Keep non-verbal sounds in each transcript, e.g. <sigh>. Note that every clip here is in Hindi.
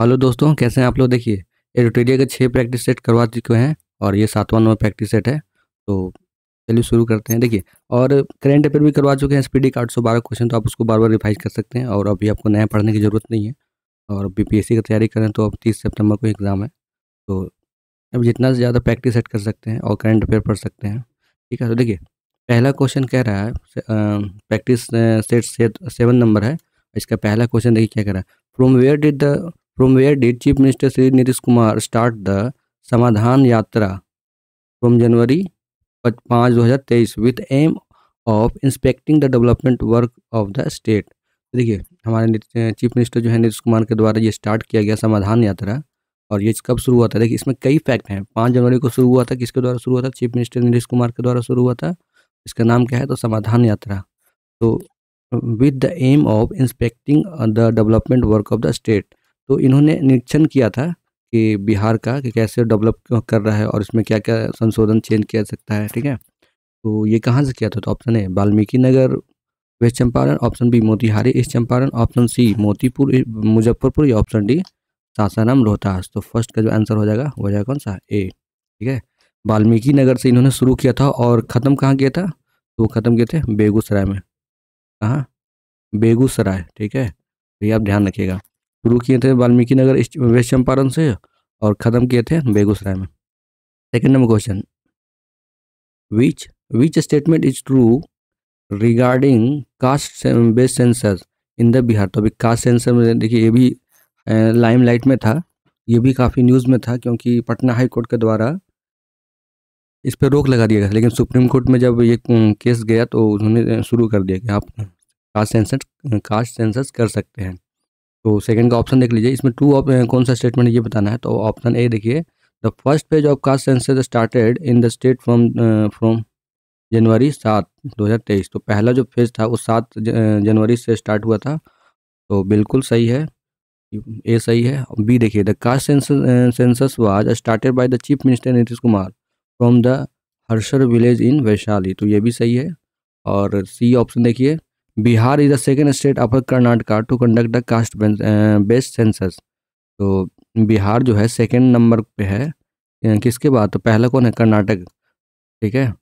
हेलो दोस्तों कैसे हैं आप लोग देखिए एडिटोरिया के छः प्रैक्टिस सेट करवा चुके हैं और ये सातवां नंबर प्रैक्टिस सेट है तो चलिए शुरू करते हैं देखिए और करेंट अफेयर भी करवा चुके हैं स्पीडी का आठ सौ बारह क्वेश्चन तो आप उसको बार बार रिवाइज कर सकते हैं और अभी आपको नया पढ़ने की ज़रूरत नहीं है और बी पी एस सी की तैयारी करें तो अब तीस सेप्टेम्बर को एग्ज़ाम है तो अब जितना से ज़्यादा प्रैक्टिस सेट कर सकते हैं और करेंट अफेयर पढ़ सकते हैं ठीक है तो देखिए पहला क्वेश्चन कह रहा है प्रैक्टिस सेट सेवन नंबर है इसका पहला क्वेश्चन देखिए क्या कह रहा है from where did the from where From chief minister Shri Nitish Kumar start the Samadhan Yatra from January पाँच दो हजार तेईस with aim of inspecting the development work of the state देखिए हमारे चीफ मिनिस्टर जो है नीतीश कुमार के द्वारा ये स्टार्ट किया गया समाधान यात्रा और ये कब शुरू हुआ था देखिए इसमें कई फैक्ट हैं पाँच जनवरी को शुरू हुआ था किसके द्वारा शुरू हुआ था चीफ मिनिस्टर नीतीश कुमार के द्वारा शुरू हुआ था इसका नाम क्या है तो समाधान यात्रा तो with the aim of inspecting the development work of the state तो इन्होंने निरीक्षण किया था कि बिहार का कि कैसे डेवलप कर रहा है और इसमें क्या क्या संशोधन चेंज किया सकता है ठीक है तो ये कहाँ से किया था तो option A Valmiki Nagar west Champaran option B Motihari east Champaran option C Motipur Muzaffarpur या ऑप्शन डी सासाराम रोहतास तो फर्स्ट का जो आंसर हो जाएगा वो जाएगा कौन सा ए ठीक है वाल्मीकि नगर से इन्होंने शुरू किया था और ख़त्म कहाँ किया था तो ख़त्म किए थे बेगूसराय में कहाँ बेगूसराय ठीक है तो ये आप ध्यान रखिएगा शुरू किए थे वाल्मीकि नगर वेस्ट चंपारण से और ख़त्म किए थे बेगूसराय में second number question which which statement is true regarding caste based census in the Bihar तो अभी कास्ट सेंसर में देखिए ये भी लाइम लाइट में था ये भी काफ़ी न्यूज़ में था क्योंकि पटना हाई कोर्ट के द्वारा इस पर रोक लगा दिया गया लेकिन सुप्रीम कोर्ट में जब ये केस गया तो उन्होंने शुरू कर दिया कि आप कास्ट सेंसस कास्ट सेंसस कर सकते हैं तो सेकंड का ऑप्शन देख लीजिए इसमें टू कौन सा स्टेटमेंट ये बताना है तो ऑप्शन ए देखिए the first page of caste census started in the state from from January सात दो हज़ार तेईस तो पहला जो फेज था वो सात जनवरी से स्टार्ट हुआ था तो बिल्कुल सही है ए सही है बी देखिए the caste census was started by the chief minister Nitish Kumar from the हर्षर विलेज इन वैशाली तो ये भी सही है और सी ऑप्शन देखिए Bihar is the second state after Karnataka to conduct the caste based census तो बिहार जो है सेकेंड नंबर पे है किसके बाद तो पहला कौन है कर्नाटक ठीक है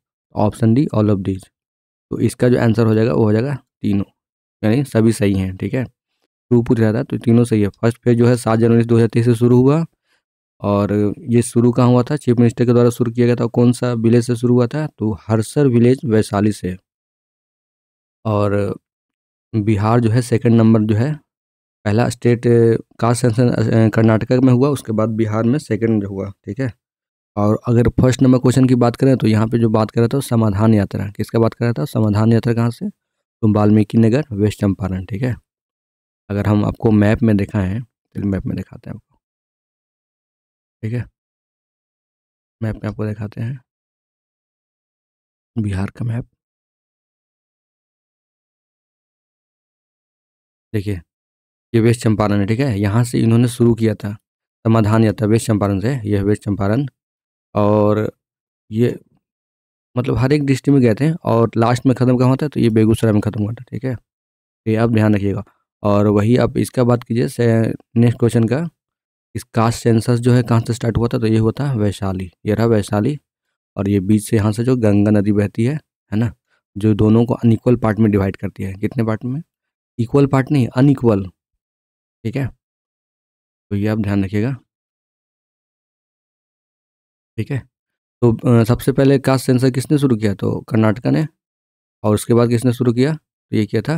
option D all of these तो इसका जो आंसर हो जाएगा वो हो जाएगा तीनों यानी सभी सही हैं ठीक है टू पूछ रहा था तो तीनों सही है फर्स्ट फेज जो है सात जनवरी दो हज़ार तेईस से शुरू हुआ और ये शुरू कहाँ हुआ था चीफ मिनिस्टर के द्वारा शुरू किया गया था कौन सा विलेज से शुरू हुआ था तो हरसर विलेज वैशाली से और बिहार जो है सेकंड नंबर जो है पहला स्टेट कास्ट सेंसन कर्नाटका में हुआ उसके बाद बिहार में सेकंड हुआ ठीक है और अगर फर्स्ट नंबर क्वेश्चन की बात करें तो यहाँ पे जो बात कर रहा था समाधान यात्रा किसका बात कर रहा था समाधान यात्रा कहाँ से तो वाल्मीकि नगर वेस्ट चंपारण ठीक है अगर हम आपको मैप में दिखाएँ चलिए मैप में दिखाते हैं आपको ठीक है मैप में आपको दिखाते हैं बिहार का मैप देखिए ये वेस्ट चंपारण है ठीक है यहाँ से इन्होंने शुरू किया था समाधान यात्रा वेस्ट चंपारण से यह वेस्ट चंपारण और ये मतलब हर एक डिस्ट्रिक्ट में गए थे और लास्ट में ख़त्म कहाँ होता है तो ये बेगूसराय में ख़त्म हुआ था ठीक है ये आप ध्यान रखिएगा और वही आप इसका बात कीजिए नेक्स्ट क्वेश्चन का इस कास्ट सेंसस जो है कहाँ से स्टार्ट हुआ था तो ये हुआ था वैशाली ये रहा वैशाली और ये बीच से यहाँ से जो गंगा नदी बहती है है ना जो दोनों को अनइक्वल पार्ट में डिवाइड करती है कितने पार्ट में इक्वल पार्ट नहीं अनइक्वल ठीक है तो ये आप ध्यान रखिएगा ठीक है तो सबसे पहले कास्ट सेंसर किसने शुरू किया तो कर्नाटका ने और उसके बाद किसने शुरू किया तो ये किया था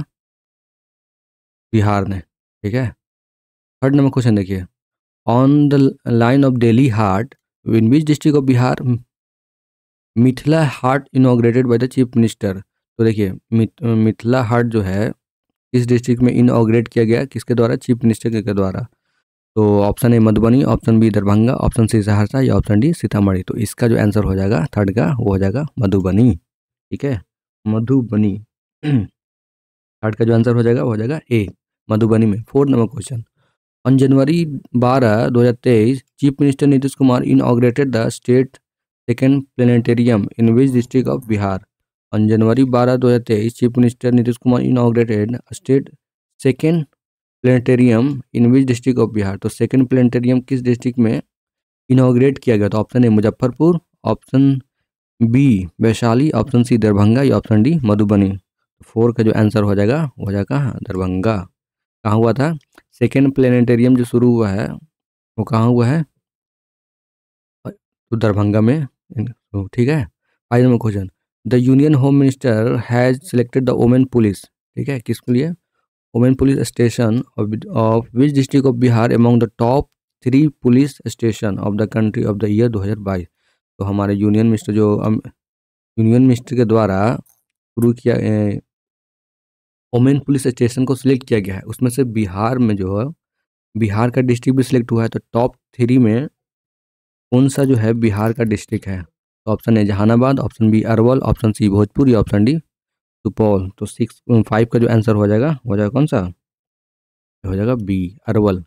बिहार ने ठीक है थर्ड नंबर क्वेश्चन देखिए on the line of Dilli Haat in which district of Bihar Mithila Haat inaugurated by the chief minister तो देखिए मिथिला हार्ट जो है किस डिस्ट्रिक्ट में इनऑग्रेट किया गया किसके द्वारा चीफ मिनिस्टर के द्वारा तो option A Madhubani option B Darbhanga option C Saharsa या ऑप्शन डी सीतामढ़ी तो इसका जो आंसर हो जाएगा थर्ड का वो हो जाएगा मधुबनी ठीक है मधुबनी <clears throat> थर्ड का जो आंसर हो जाएगा वो हो जाएगा ए मधुबनी में fourth number question on January बारह दो हज़ार तेईस chief minister Nitish Kumar inaugurated the state second planetarium in which district of Bihar January बारह 12, हज़ार तेईस chief minister Nitish Kumar inaugurated state second planetarium in which district of Bihar तो सेकेंड प्लेनेटेरियम किस डिस्ट्रिक्ट में इनाग्रेट किया गया तो option A Muzaffarpur option B Vaishali option C Darbhanga या ऑप्शन डी मधुबनी फोर का जो आंसर हो जाएगा हो जाएगा दरभंगा कहाँ हुआ था सेकेंड प्लेनेटेरियम जो शुरू हुआ है वो कहाँ हुआ है तो दरभंगा में तो ठीक है फाइनल में question the union home minister has selected the women police ठीक है किसके लिए women police station of which district of Bihar among the top three police station of the country of the year 2022 तो हमारे यूनियन मिनिस्टर जो यूनियन मिनिस्टर के द्वारा शुरू किया ओमेन पुलिस स्टेशन को सिलेक्ट किया गया है उसमें से बिहार में जो है बिहार का डिस्ट्रिक्ट भी सिलेक्ट हुआ है तो टॉप थ्री में कौन सा जो है बिहार का डिस्ट्रिक्ट है तो option A Jehanabad option B Arwal option C Bhojpur या ऑप्शन डी सुपौल तो सिक्स फाइव का जो आंसर हो जाएगा हो जाएगा कौन सा हो जाएगा बी अरवल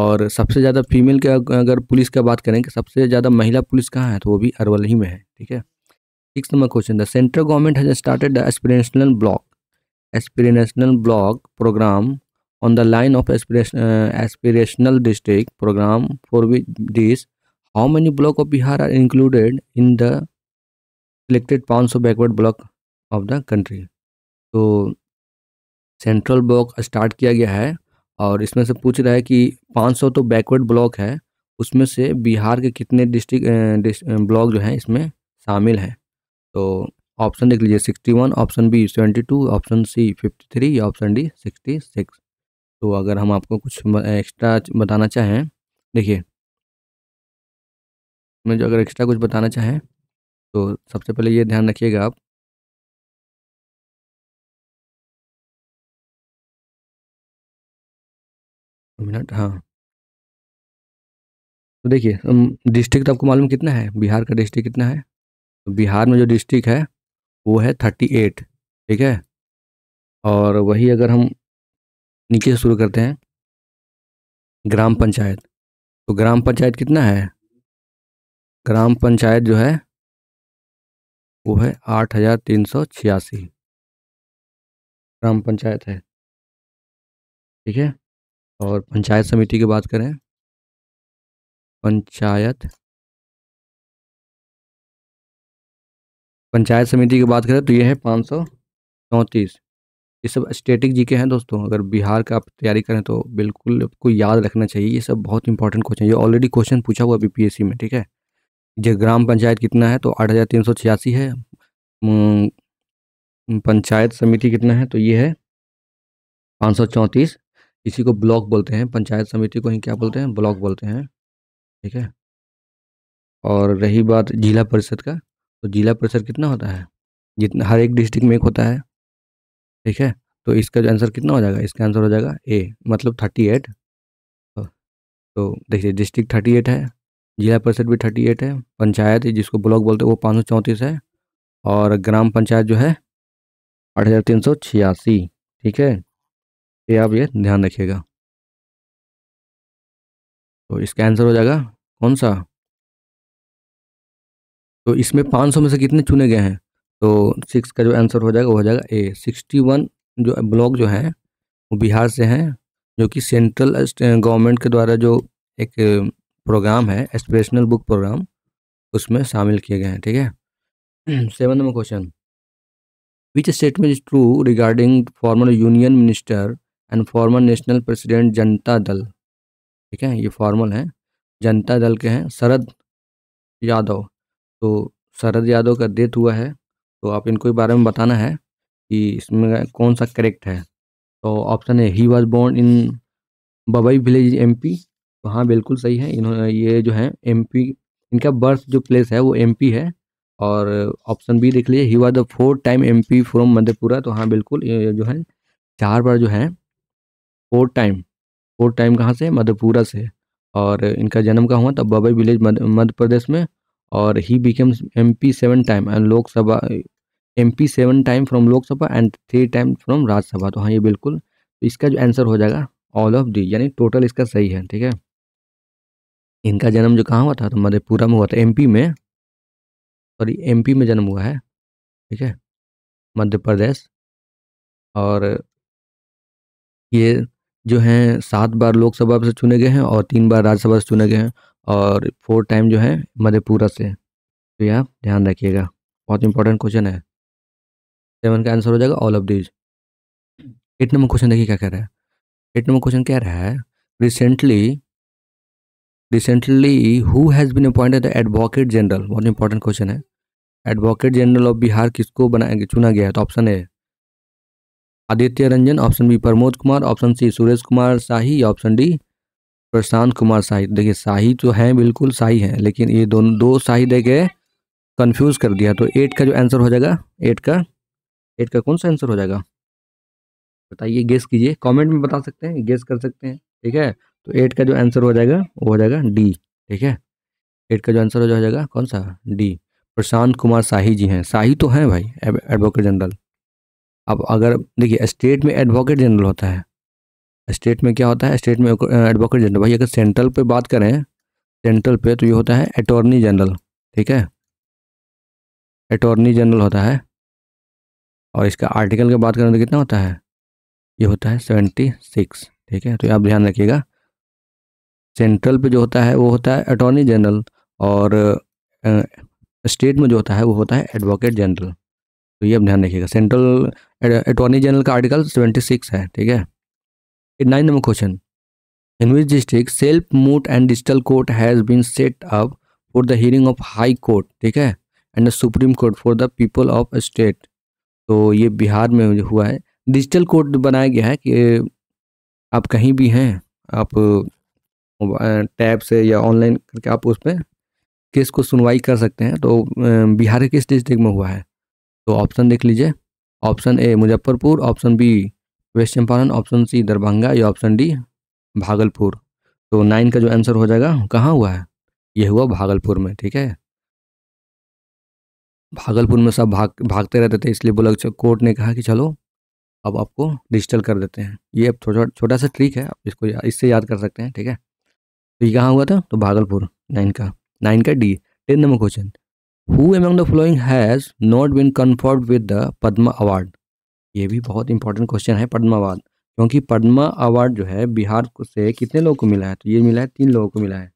और सबसे ज़्यादा फीमेल के अगर पुलिस का बात करें कि सबसे ज़्यादा महिला पुलिस कहाँ है तो वो भी अरवल ही में है ठीक है six number question the central government has started the aspirational block aspirational block programme on the line of aspirational district programme for which this how How block of Bihar are included in the the पाँच सौ backward block of the country तो सेंट्रल ब्लॉक स्टार्ट किया गया है और इसमें से पूछ रहा है कि पाँच सौ तो बैकवर्ड ब्लॉक है उसमें से बिहार के कितने डिस्ट्रिक्ट ब्लॉक जो हैं इसमें शामिल हैं तो ऑप्शन देख लीजिए sixty one option B seventy two option C fifty 53 option D sixty six तो अगर हम आपको कुछ एक्स्ट्रा बताना चाहें देखिए में जो अगर एक्स्ट्रा कुछ बताना चाहें तो सबसे पहले ये ध्यान रखिएगा आप मिनट हाँ तो देखिए डिस्ट्रिक्ट तो आपको मालूम कितना है बिहार का डिस्ट्रिक्ट कितना है तो बिहार में जो डिस्ट्रिक्ट है वो है थर्टी एट ठीक है और वही अगर हम नीचे से शुरू करते हैं ग्राम पंचायत तो ग्राम पंचायत कितना है ग्राम पंचायत जो है वो है आठ हजार तीन सौ छियासी ग्राम पंचायत है ठीक है और पंचायत समिति की बात करें पंचायत पंचायत समिति की बात करें तो ये है पाँच सौ चौंतीस ये सब स्टेटिक जी के हैं दोस्तों अगर बिहार का आप तैयारी करें तो बिल्कुल आपको याद रखना चाहिए ये सब बहुत इंपॉर्टेंट क्वेश्चन ये ऑलरेडी क्वेश्चन पूछा हुआ बीपीएससी में ठीक है जो ग्राम पंचायत कितना है तो आठ हज़ार तीन सौ छियासी है पंचायत समिति कितना है तो ये है पाँच सौ चौंतीस इसी को ब्लॉक बोलते हैं पंचायत समिति को ही क्या बोलते हैं ब्लॉक बोलते हैं ठीक है और रही बात जिला परिषद का तो जिला परिषद कितना होता है जितना हर एक डिस्ट्रिक्ट में एक होता है ठीक है तो इसका जो आंसर कितना हो जाएगा इसका आंसर हो जाएगा ए मतलब थर्टी एट तो, तो देखिए डिस्ट्रिक्ट थर्टी एट है जिला परिषद भी थर्टी एट है पंचायत जिसको ब्लॉक बोलते हैं वो पाँच सौ चौंतीस है और ग्राम पंचायत जो है आठ हज़ार तीन सौ छियासी ठीक है ये आप ये ध्यान रखिएगा तो इसका आंसर हो जाएगा कौन सा तो इसमें पाँच सौ में से कितने चुने गए हैं तो सिक्स का जो आंसर हो जाएगा वो हो जाएगा ए सिक्सटी वन जो ब्लॉक जो हैं वो बिहार से हैं जो कि सेंट्रल गवर्नमेंट के द्वारा जो एक प्रोग्राम है एस्पिरेशनल बुक प्रोग्राम उसमें शामिल किए गए हैं ठीक है seven number question which statement is true regarding former union minister and former national president Janata Dal ठीक है ये फॉर्मल है जनता दल के हैं शरद यादव तो शरद यादव का डेथ हुआ है तो आप इनको बारे में बताना है कि इसमें कौन सा करेक्ट है तो ऑप्शन है he was born in Babai village MP तो हाँ बिल्कुल सही है इन्होंने ये जो है एमपी इनका बर्थ जो प्लेस है वो एमपी है और ऑप्शन बी देख लीजिए he was the four time MP from Madhepura तो हाँ बिल्कुल जो है चार बार जो है फोर्थ टाइम फोर टाइम कहाँ से मधेपुरा से और इनका जन्म कहाँ हुआ था बबई विलेज मध्य प्रदेश में और he became M P seven time and Lok Sabha M P seven time from Lok Sabha and three time from Rajya Sabha तो हाँ ये बिल्कुल तो इसका जो आंसर हो जाएगा ऑल ऑफ दी यानी टोटल इसका सही है ठीक है इनका जन्म जो कहाँ हुआ था तो मधेपुरा में हुआ था एमपी में सॉरी एमपी में जन्म हुआ है ठीक है मध्य प्रदेश और ये जो हैं सात बार लोकसभा से चुने गए हैं और तीन बार राज्यसभा से चुने गए हैं और फोर टाइम जो है मधेपुरा से तो ये आप ध्यान रखिएगा बहुत इंपॉर्टेंट क्वेश्चन है सेवन का आंसर हो जाएगा all of these eight number question देखिए क्या कह रहा है एट नंबर क्वेश्चन कह रहा है recently recently who has been appointed advocate general बहुत इंपॉर्टेंट क्वेश्चन है एडवोकेट जनरल ऑफ बिहार किसको बनाया चुना गया है तो option A Aditya Ranjan option B Pramod Kumar option C Suresh Kumar Shahi option D Prashant Kumar Shahi देखिए शाही तो हैं बिल्कुल शाही हैं लेकिन ये दोनों दो शाही दे कन्फ्यूज़ कर दिया तो एट का जो आंसर हो जाएगा एट का एट का कौन सा आंसर हो जाएगा बताइए गेस कीजिए कमेंट में बता सकते हैं गेस कर सकते हैं ठीक है तो एट का जो आंसर हो जाएगा वो हो जाएगा डी ठीक है एट का जो आंसर हो जाएगा कौन सा डी प्रशांत कुमार शाही जी हैं शाही तो हैं भाई एडवोकेट जनरल अब अगर देखिए स्टेट में एडवोकेट जनरल होता है स्टेट में क्या होता है स्टेट में एडवोकेट जनरल भाई अगर सेंट्रल पे बात करें सेंट्रल पे तो ये होता है अटॉर्नी जनरल ठीक है अटॉर्नी जनरल होता है और इसका आर्टिकल की बात करें तो कितना होता है ये होता है सेवेंटी सिक्स ठीक है तो आप ध्यान रखिएगा सेंट्रल पे जो होता है वो होता है अटॉर्नी जनरल और स्टेट में जो होता है वो होता है एडवोकेट जनरल तो ये आप ध्यान रखिएगा सेंट्रल अटॉर्नी जनरल का आर्टिकल सेवेंटी सिक्स है ठीक है nine number question in which district self moot and digital court has been set up for the hearing of high court ठीक है and the supreme court for the people of state तो ये बिहार में हुआ है डिजिटल कोर्ट बनाया गया है कि आप कहीं भी हैं आप टैब से या ऑनलाइन करके आप उस पर केस को सुनवाई कर सकते हैं तो बिहार के किस डिस्ट्रिक्ट में हुआ है तो ऑप्शन देख लीजिए option A Muzaffarpur option B west Champaran option C Darbhanga या ऑप्शन डी भागलपुर तो नाइन का जो आंसर हो जाएगा कहाँ हुआ है ये हुआ भागलपुर में ठीक है भागलपुर में सब भाग भागते रहते थे इसलिए बोला कोर्ट ने कहा कि चलो अब आपको डिजिटल कर देते हैं ये अब थोड़ा छोटा सा ट्रिक है आप इसको या, इससे याद कर सकते हैं ठीक है तो ये कहाँ हुआ था तो भागलपुर नाइन का नाइन का D ten number question who among the following has not been confirm with the Padma award ये भी बहुत इंपॉर्टेंट क्वेश्चन है पद्म अवार्ड क्योंकि पद्म अवार्ड जो है बिहार से कितने लोगों को मिला है तो ये मिला है तीन लोगों को मिला है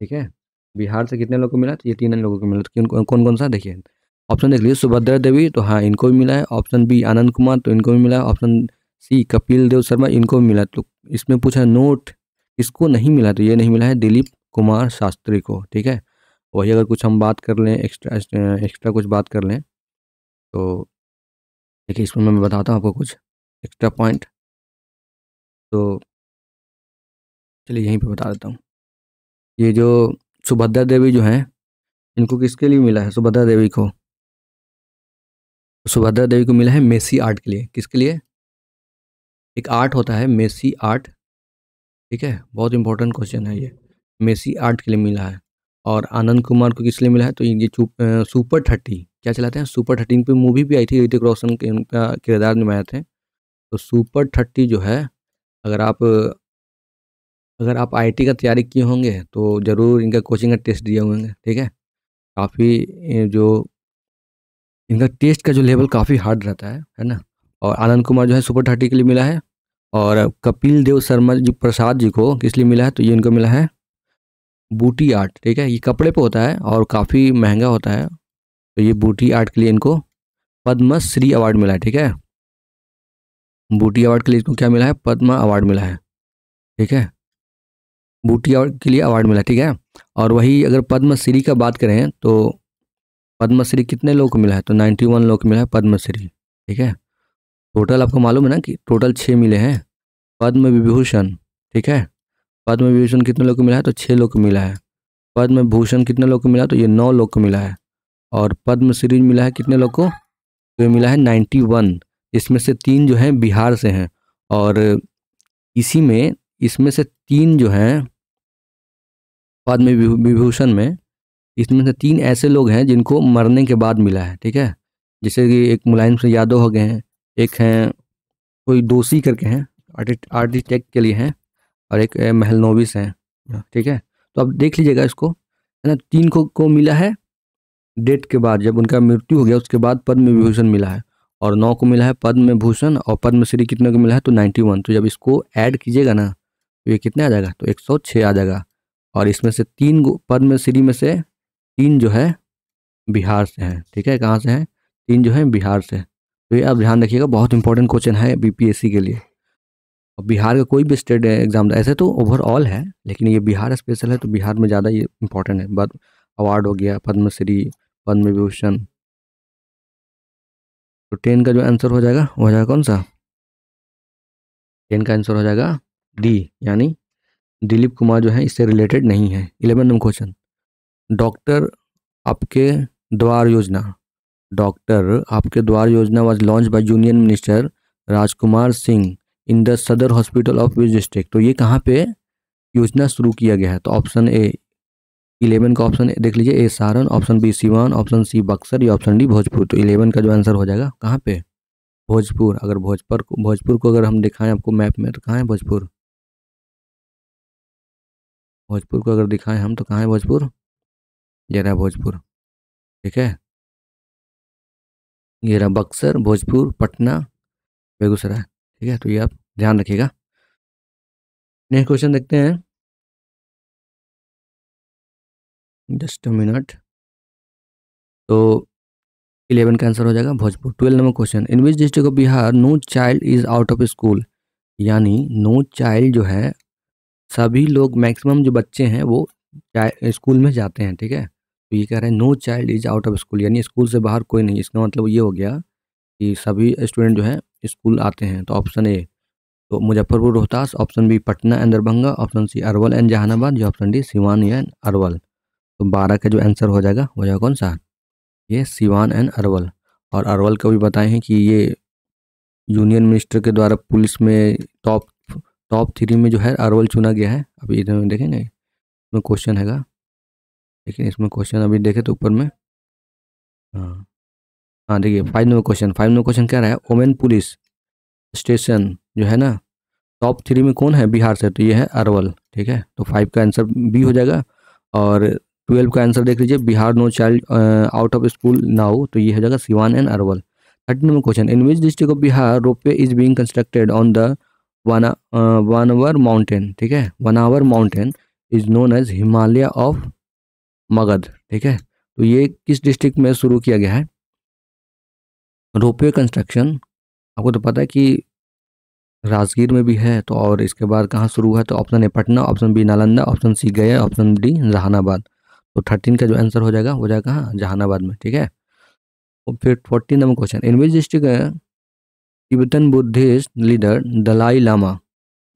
ठीक है बिहार से कितने लोगों को मिला तो ये तीन लोगों को मिला तो कौन कौन सा देखिए ऑप्शन देख लीजिए सुभद्रा देवी तो हाँ इनको भी मिला है ऑप्शन बी आनंद कुमार तो इनको भी मिला है ऑप्शन सी कपिल देव शर्मा इनको भी मिला तो इसमें पूछा नोट इसको नहीं मिला तो ये नहीं मिला है दिलीप कुमार शास्त्री को ठीक है वही अगर कुछ हम बात कर लें एक्स्ट्रा एक्स्ट्रा कुछ बात कर लें तो देखिए इसमें मैं बताता हूँ आपको कुछ एक्स्ट्रा पॉइंट तो चलिए यहीं पे बता देता हूँ ये जो सुभद्रा देवी जो हैं इनको किसके लिए मिला है सुभद्रा देवी को सुभद्रा देवी को मिला है मेसी आर्ट के लिए किसके लिए एक आर्ट होता है मेसी आर्ट ठीक है बहुत इंपॉर्टेंट क्वेश्चन है ये मेसी आर्ट के लिए मिला है और आनंद कुमार को किस लिए मिला है तो ये सुपर थर्टी क्या चलाते हैं सुपर थर्टीन पे मूवी भी आई थी ऋतिक रोशन के उनका किरदार निभाए थे तो सुपर थर्टी जो है अगर आप अगर आप आईटी का तैयारी किए होंगे तो ज़रूर इनका कोचिंग का टेस्ट दिए होंगे ठीक है काफ़ी जो इनका टेस्ट का जो लेवल काफ़ी हार्ड रहता है है ना और आनंद कुमार जो है सुपर थर्टी के लिए मिला है और कपिल देव शर्मा जी प्रसाद जी को किस लिए मिला है तो ये इनको मिला है बूटी आर्ट ठीक है ये कपड़े पे होता है और काफ़ी महंगा होता है तो ये बूटी आर्ट के लिए इनको पद्मश्री अवार्ड मिला है ठीक है बूटी अवार्ड के लिए इनको क्या मिला है पद्मा अवार्ड मिला है ठीक है बूटी अवार्ड के लिए अवार्ड मिला ठीक है और वही अगर पद्मश्री का बात करें तो पद्मश्री कितने लोग को मिला है तो नाइन्टी वन लोग को मिला है पद्मश्री ठीक है टोटल आपको मालूम है ना कि टोटल छः मिले हैं पद्म विभूषण ठीक है पद्म विभूषण कितने लोग को मिला है तो छः लोग को मिला है पद्म भूषण कितने लोग को मिला तो ये नौ लोग को मिला है और पद्मश्री मिला है कितने लोग को तो ये मिला है नाइन्टी वन इसमें से तीन जो हैं बिहार से हैं और इसी में इसमें से तीन जो हैं पद्म विभूषण में इसमें से तीन ऐसे लोग हैं जिनको मरने के बाद मिला है ठीक है जैसे कि एक मुलायम सिंह यादव हो गए हैं एक हैं कोई दोषी करके हैं आर्टिटेक्ट के लिए हैं और एक महल नोविस हैं ठीक है तो आप देख लीजिएगा इसको है ना तीन को को मिला है डेट के बाद जब उनका मृत्यु हो गया उसके बाद पद्म विभूषण मिला है और नौ को मिला है पद्म भूषण और पद्मश्री कितने को मिला है तो नाइन्टी वन तो जब इसको ऐड कीजिएगा ना तो ये कितने आ जाएगा तो एक सौ छः आ जाएगा और इसमें से तीन पद्मश्री में से तीन जो है बिहार से हैं ठीक है कहाँ से हैं तीन जो है बिहार से तो ये आप ध्यान रखिएगा बहुत इंपॉर्टेंट क्वेश्चन है बीपीएससी के लिए और बिहार का कोई भी स्टेट एग्जाम ऐसे तो ओवरऑल है लेकिन ये बिहार स्पेशल है तो बिहार में ज़्यादा ये इंपॉर्टेंट है बद अवार्ड हो गया पद्मश्री पद्म विभूषण तो टेन का जो आंसर हो जाएगा वो हो जाएगा कौन सा टेन का आंसर हो जाएगा डी यानी दिलीप कुमार जो है इससे रिलेटेड नहीं है इलेवन नंबर क्वेश्चन डॉक्टर आपके द्वार योजना डॉक्टर आपके द्वार योजना was launch by union minister Rajkumar Singh in the Sadar hospital of which district तो ये कहाँ पे योजना शुरू किया गया है तो ऑप्शन ए इलेवन का ऑप्शन देख लीजिए A Saran option B Siwan option C Buxar या ऑप्शन डी भोजपुर तो इलेवन का जो आंसर हो जाएगा कहाँ पे भोजपुर अगर भोजपुर को भोजपुर को अगर हम दिखाएं आपको मैप में तो कहाँ है भोजपुर भोजपुर को अगर दिखाएं हम तो कहाँ है भोजपुर ये रहा भोजपुर ठीक है ये रहा बक्सर भोजपुर पटना बेगूसराय ठीक है तो ये आप ध्यान रखिएगा नेक्स्ट क्वेश्चन देखते हैं जस्ट मिनट तो इलेवन का आंसर हो जाएगा Bhojpur twelve number question in which district of Bihar no child is out of school यानी नो चाइल्ड जो है सभी लोग मैक्सिमम जो बच्चे हैं वो स्कूल में जाते हैं ठीक है तो ये कह रहे हैं no child is out of school यानी स्कूल से बाहर कोई नहीं इसका मतलब ये हो गया कि सभी स्टूडेंट जो है स्कूल आते हैं तो ऑप्शन ए तो Muzaffarpur Rohtas option B Patna and Darbhanga option C Arwal and Jehanabad जो option D Siwan and Arwal तो बारह का जो आंसर हो जाएगा वो जाएगा कौन सा ये सिवान एंड अरवल और अरवल का भी बताए हैं कि ये यूनियन मिनिस्टर के द्वारा पुलिस में टॉप टॉप थ्री में जो है अरवल चुना गया है अभी इधर देखेंगे इसमें क्वेश्चन हैगा लेकिन इसमें क्वेश्चन अभी देखे तो ऊपर में हाँ हाँ देखिए five number question five number question क्या रहा है ओमेन पुलिस स्टेशन जो है ना टॉप थ्री में कौन है बिहार से तो ये है अरवल ठीक है तो फाइव का आंसर बी हो जाएगा और ट्वेल्व का आंसर देख लीजिए Bihar no child out of school now तो ये हो जाएगा Siwan and Arwal thirty number question in which district of Bihar ropeway is being constructed on the Vanawar mountain ठीक है our mountain is known as Himalaya of Magadh ठीक है तो ये किस डिस्ट्रिक्ट में शुरू किया गया है रोपवे कंस्ट्रक्शन आपको तो पता है कि राजगीर में भी है तो और इसके बाद कहाँ शुरू हुआ है तो option A Patna option B Nalanda option C Gaya option D Jehanabad तो थर्टीन का जो आंसर हो जाएगा हो जाएगा कहाँ जहानाबाद में ठीक है और फिर fourteen number question in which district Tibetan Buddhist leader Dalai Lama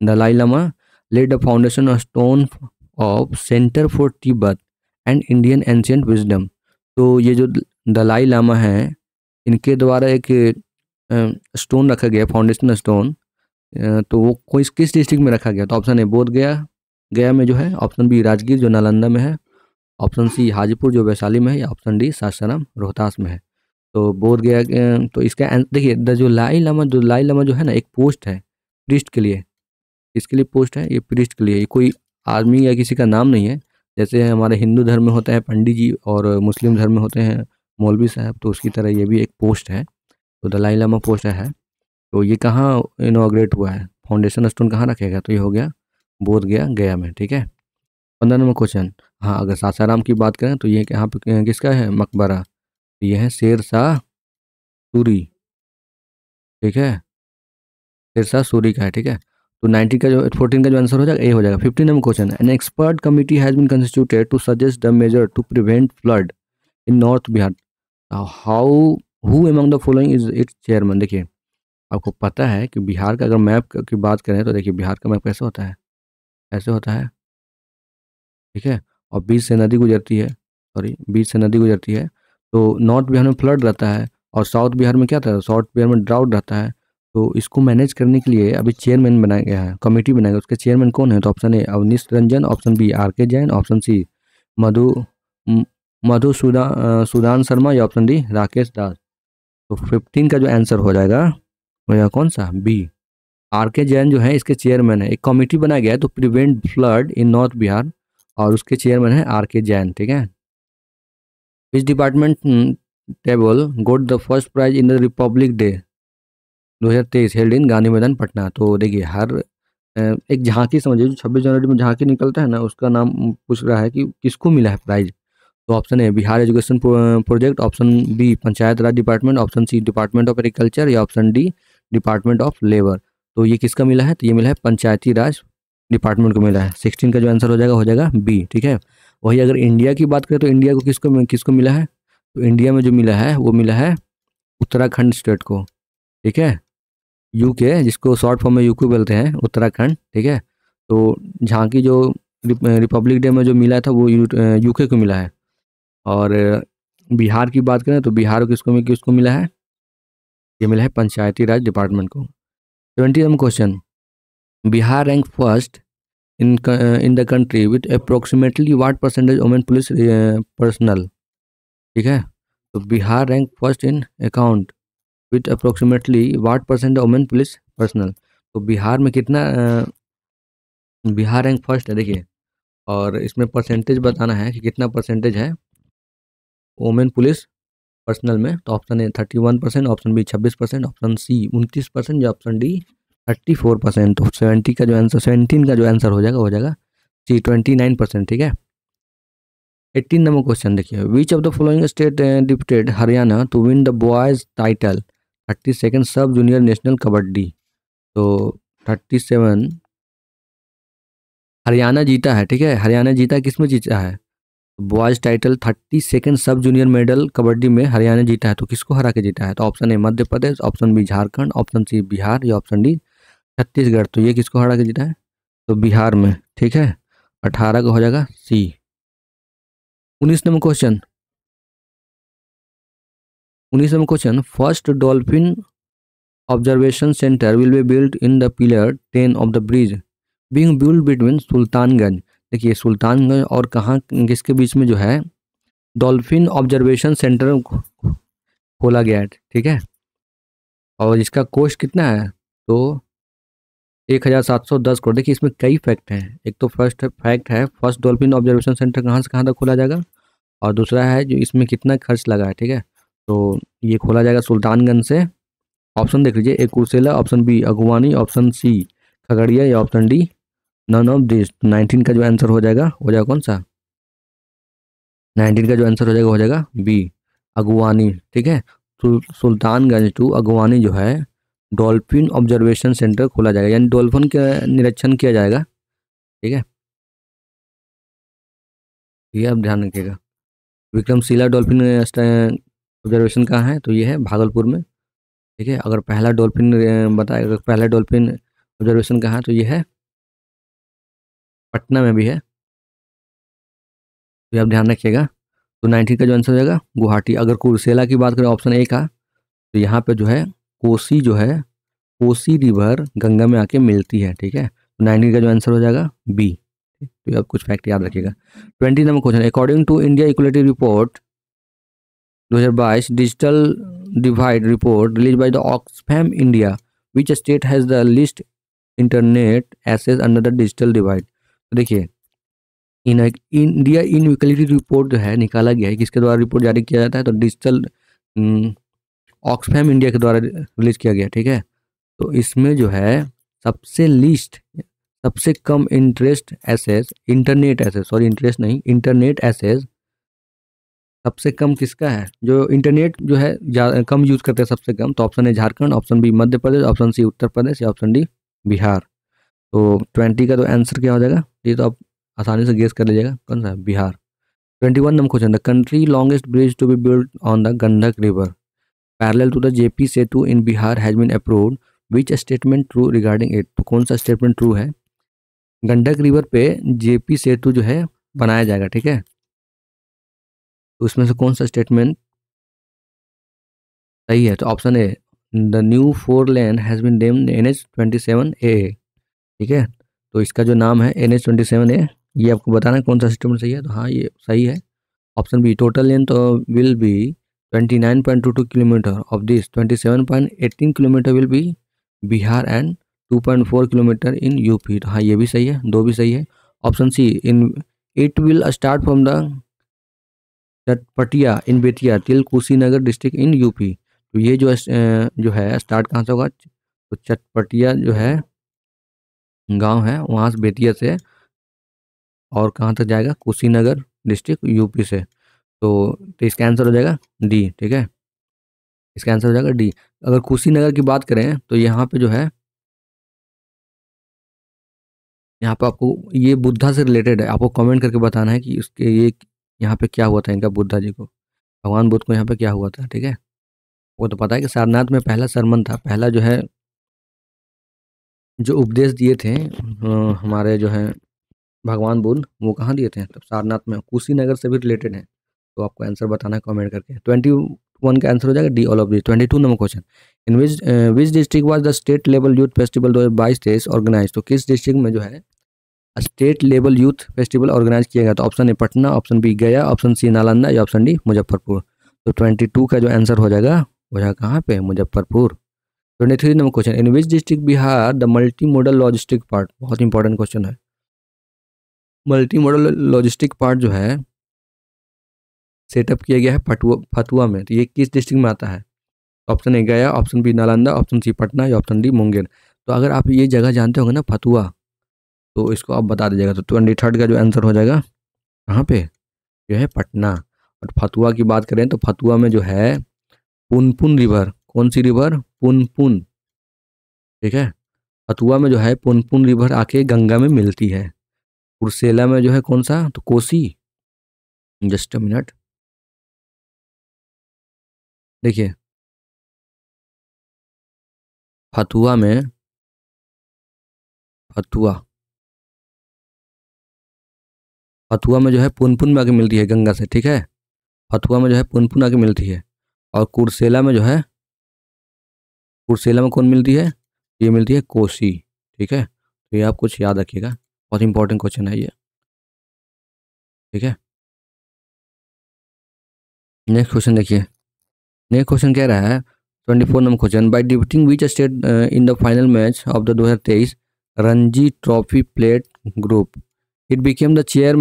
Dalai Lama laid the foundation of stone of centre for Tibet and Indian ancient wisdom तो ये जो दलाई लामा हैं इनके द्वारा एक स्टोन रखा गया फाउंडेशन स्टोन तो वो कोई किस डिस्ट्रिक्ट में रखा गया तो ऑप्शन ए बोध गया गया में जो है ऑप्शन बी राजगीर जो नालंदा में है ऑप्शन सी हाजीपुर जो वैशाली में है या ऑप्शन डी सासाराम रोहतास में है तो बोध गया तो इसका देखिए द जो लाई लामा जो लाई लामा जो है ना एक पोस्ट है पृष्ठ के लिए इसके लिए पोस्ट है ये पृष्ठ के लिए ये कोई आदमी या किसी का नाम नहीं है जैसे हमारे हिंदू धर्म में होता है पंडित जी और मुस्लिम धर्म में होते हैं मौलवी साहब तो उसकी तरह ये भी एक पोस्ट है तो दलाई लामा पोस्ट है तो ये कहाँ इनाग्रेट हुआ है फाउंडेशन स्टोन कहाँ रखेगा तो ये हो गया बोध गया गया में ठीक है पंद्रह नंबर क्वेश्चन हाँ अगर सासाराम की बात करें तो ये यहाँ पे किसका है मकबरा तो ये है शेर शाह सूरी ठीक है शेर शाह सूरी का है ठीक है तो 90 का जो 14 का जो आंसर हो जाएगा ए हो जाएगा fifty number question an expert committee has been constituted to suggest the major to prevent flood in north Bihar how who among the following is its chairman देखिए आपको पता है कि बिहार का अगर मैप की बात करें तो देखिए बिहार का मैप कैसे होता है ऐसे होता है ठीक है और बीच से नदी गुजरती है सॉरी बीच से नदी गुजरती है तो नॉर्थ बिहार में फ्लड रहता है और साउथ बिहार में क्या था साउथ बिहार में ड्राउट रहता है तो इसको मैनेज करने के लिए अभी चेयरमैन बनाया गया है कमेटी बनाया गया उसके चेयरमैन कौन है तो option A Avnish Ranjan option B R K Jain option C मधु मधु सुदा सुदान शर्मा या ऑप्शन डी राकेश दास तो फिफ्टीन का जो आंसर हो जाएगा हो जाएगा कौन सा बी आर के जैन जो है इसके चेयरमैन है एक कमेटी बनाया गया है तो prevent flood in north Bihar और उसके चेयरमैन है आर के जैन ठीक है इस department table got the first prize in the republic day 2023 held in Gandhi Maidan Patna तो देखिए हर एक झांकी समझिए जो छब्बीस जनवरी में झांकी निकलता है ना उसका नाम पूछ रहा है कि किसको मिला है प्राइज तो option A Bihar education project option B panchayat raj department option C department of agriculture या option D department of labour तो ये किसका मिला है तो ये मिला है पंचायती राज डिपार्टमेंट को मिला है सिक्सटीन का जो आंसर हो जाएगा हो जाएगा बी ठीक है वही अगर इंडिया की बात करें तो इंडिया को किसको किसको मिला है तो इंडिया में जो मिला है वो मिला है उत्तराखंड स्टेट को ठीक है यूके जिसको शॉर्ट फॉर्म में यूके बोलते हैं उत्तराखंड ठीक है तो झांकी जो रिपब्लिक डे में जो मिला था वो यूके को मिला है और बिहार की बात करें तो बिहार किसको किसको मिला है ये मिला है पंचायती राज डिपार्टमेंट को twenty number question Bihar rank first in in the country with approximately what percentage women police personnel ठीक है तो Bihar rank first in account with approximately what percent women police personnel तो बिहार में कितना बिहार रैंक फर्स्ट है देखिए और इसमें परसेंटेज बताना है कि कितना परसेंटेज है वोमेन पुलिस पर्सनल में तो option A thirty one percent option B छब्बीस परसेंट ऑप्शन सी उनतीस परसेंट या option D thirty four percent तो सेवेंटी का जो आंसर सेवेंटीन का जो आंसर हो जाएगा हो जाएगा सी ट्वेंटी नाइन परसेंट ठीक है एट्टीन नंबर क्वेश्चन देखिए which of the following state defeated Haryana to win the boys title thirty second sub junior national kabaddi तो थर्टी सेवन हरियाणा जीता है ठीक है हरियाणा जीता किस में जीता है boys title thirty second sub junior medal kabaddi में हरियाणा जीता है तो किसको हरा के जीता है तो option A Madhya Pradesh option B Jharkhand option C Bihar या ऑप्शन डी छत्तीसगढ़ तो ये किसको हरा के जीता है तो बिहार में ठीक है अठारह का हो जाएगा सी उन्नीस नंबर क्वेश्चन उन्नीस नंबर क्वेश्चन first dolphin observation centre will be built in the pillar ten of the bridge being build between Sultanganj देखिए सुल्तानगंज और कहाँ किसके बीच में जो है डॉल्फिन ऑब्जर्वेशन सेंटर खोला गया है ठीक है और इसका कोस्ट कितना है तो एक हज़ार सात सौ दस करोड़ देखिए इसमें कई फैक्ट हैं एक तो फर्स्ट फैक्ट है फर्स्ट डॉल्फिन ऑब्जर्वेशन सेंटर कहाँ से कहाँ तक खोला जाएगा और दूसरा है जो इसमें कितना खर्च लगा है ठीक है तो ये खोला जाएगा सुल्तानगंज से ऑप्शन देख लीजिए A Kursela option B Aguwani option C Khagaria या option D none of this nineteen का जो आंसर हो जाएगा हो जाएगा कौन सा नाइनटीन का जो आंसर हो जाएगा हो जाएगा बी अगवानी ठीक है सुल्तानगंज टू अगवानी जो है डॉल्फिन ऑब्जर्वेशन सेंटर खोला जाएगा यानी डॉल्फिन का निरीक्षण किया जाएगा ठीक है ये आप ध्यान रखिएगा विक्रमशिला डॉल्फिन ऑब्जर्वेशन कहाँ है तो ये है भागलपुर में ठीक है अगर पहला डॉल्फिन बताया अगर पहला डॉल्फिन ऑब्जर्वेशन कहाँ तो ये है पटना में भी है तो आप ध्यान रखिएगा तो नाइनटीन का जो आंसर हो जाएगा गुवाहाटी अगर कुरसेला की बात करें ऑप्शन ए का तो यहाँ पर जो है कोसी जो है कोसी रिवर गंगा में आके मिलती है ठीक है तो नाइनटीन का जो आंसर हो जाएगा बी तो आप कुछ फैक्ट याद रखिएगा twenty number question according to India equality report 2022 digital divide report released by the Oxfam India, which state has the least internet access under the digital divide. तो देखिए in India in equality report जो है निकाला गया है किसके द्वारा रिपोर्ट जारी किया जाता है तो डिजिटल हम्म, ऑक्सफैम इंडिया के द्वारा रिलीज किया गया ठीक है तो इसमें जो है सबसे लिस्ट सबसे कम interest access internet access sorry interest नहीं इंटरनेट एसेस सबसे कम किसका है जो इंटरनेट जो है कम यूज़ करते हैं सबसे कम तो ऑप्शन है Jharkhand option B Madhya Pradesh option C Uttar Pradesh या ऑप्शन डी बिहार तो ट्वेंटी का तो आंसर क्या हो जाएगा ये तो आप आसानी से गेस कर लीजिएगा कौन सा Bihar twenty one number question the country longest bridge to be build on the Gandak river parallel to the JP Setu in Bihar has been approved which statement true regarding it तो कौन सा स्टेटमेंट ट्रू है गंडक रिवर पे जेपी सेतु जो है बनाया जाएगा ठीक है उसमें से कौन सा स्टेटमेंट सही है तो option A the new four lane has been डेम N H twenty seven A ठीक है तो इसका जो नाम है N H twenty seven A ये आपको बताना है कौन सा स्टेटमेंट सही है तो हाँ ये सही है option B total length will be twenty nine point two two kilometre of this twenty seven point eighteen kilometre will be Bihar and two point four kilometre in UP तो हाँ ये भी सही है दो भी सही है option C in it will start from the Chatpatia in Bettiah till Kushinagar district in UP तो ये जो जो है स्टार्ट कहाँ से होगा तो चटपटिया जो है गांव है वहाँ से बेतिया से और कहाँ तक जाएगा कुशीनगर डिस्ट्रिक्ट यूपी से तो, तो इसका आंसर हो जाएगा डी ठीक है इसका आंसर हो जाएगा डी अगर कुशीनगर की बात करें तो यहाँ पे जो है यहाँ पे आपको ये बुद्धा से रिलेटेड है आपको कमेंट करके बताना है कि उसके ये यहाँ पे क्या हुआ था इनका बुद्धा जी को भगवान बुद्ध को यहाँ पे क्या हुआ था ठीक है वो तो पता है कि सारनाथ में पहला सरमन था पहला जो है जो उपदेश दिए थे हमारे जो है भगवान बुद्ध वो कहाँ दिए थे तो सारनाथ में कुशीनगर से भी रिलेटेड है तो आपको आंसर बताना है कमेंट करके ट्वेंटी वन का आंसर हो जाएगा D all of this twenty two number question in which which district was the state level youth festival दो हज़ार बाईस तेईस ऑर्गेनाइज तो किस डिस्ट्रिक्ट में जो है state level youth festival organise किया गया था option A Patna option B Gaya option C Nalanda या ऑप्शन डी मुजफ्फरपुर तो ट्वेंटी टू का जो आंसर हो जाएगा वो जाएगा कहाँ पे Muzaffarpur twenty three number question in which district Bihar the multi modal logistic park बहुत इंपॉर्टेंट क्वेश्चन है मल्टी मॉडल लॉजिस्टिक पार्ट जो है सेटअप किया गया है फतुआ में तो ये किस डिस्ट्रिक्ट में आता है option A Gaya option B Nalanda option C Patna या ऑप्शन डी मुंगेर तो अगर आप ये जगह जानते होंगे ना फतुआ तो इसको आप बता दीजिएगा तो ट्वेंटी थर्ड का जो आंसर हो जाएगा कहाँ पे जो है पटना और फतुआ की बात करें तो फतुआ में जो है पुनपुन रिवर कौन सी रिवर पुनपुन ठीक है फतुआ में जो है पुनपुन रिवर आके गंगा में मिलती है कुरसेला में जो है कौन सा तो कोसी जस्ट अ मिनट देखिए फतुआ में फतुआ फतुआ में जो है पुनपुन में आगे मिलती है गंगा से ठीक है फतुआ में जो है पुनपुन आगे मिलती है और कुरसेला में जो है कुरसेला में कौन मिलती है ये मिलती है कोसी ठीक है तो ये आप कुछ याद रखिएगा बहुत इंपॉर्टेंट क्वेश्चन है ये ठीक है नेक्स्ट क्वेश्चन देखिए नेक्स्ट क्वेश्चन कह रहा है twenty four number question by defeating which state in the final match of the दो हज़ार तेईस Ranji trophy plate group it became the chair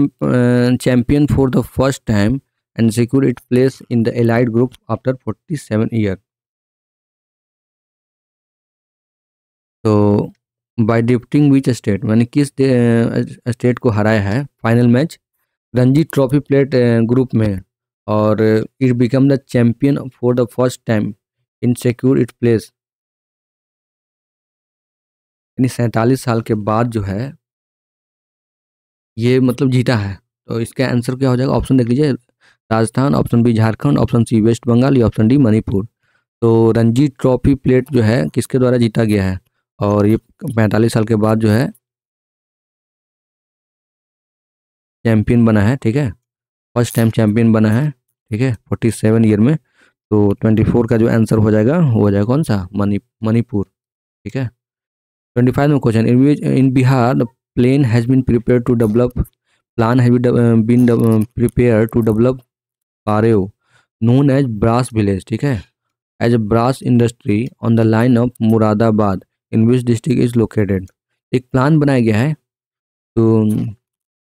champion for the first time time secure it place in the elite group after forty seven year तो बाई डिप्टिंग विच स्टेट मैंने किस स्टेट uh, को हराया है final match Ranji trophy plate group में और it become the champion for the first time in secure it place यानी सैंतालीस साल के बाद जो है ये मतलब जीता है तो इसका आंसर क्या हो जाएगा ऑप्शन देख लीजिए Rajasthan option B Jharkhand option C West Bengal या ऑप्शन डी मणिपुर तो रणजी ट्रॉफी प्लेट जो है किसके द्वारा जीता गया है और ये पैंतालीस साल के बाद जो है चैम्पियन बना है ठीक है फर्स्ट टाइम चैम्पियन बना है ठीक है फोर्टी सेवन ईयर में तो ट्वेंटी फोर का जो आंसर हो जाएगा वो हो जाएगा कौन सा मणि मणिपुर ठीक है ट्वेंटी फाइव में question in Bihar plan has been prepare to develop plan has been prepare to develop Pareo known as brass village ठीक है as a brass industry on the line of Moradabad in which district is located एक प्लान बनाया गया है तो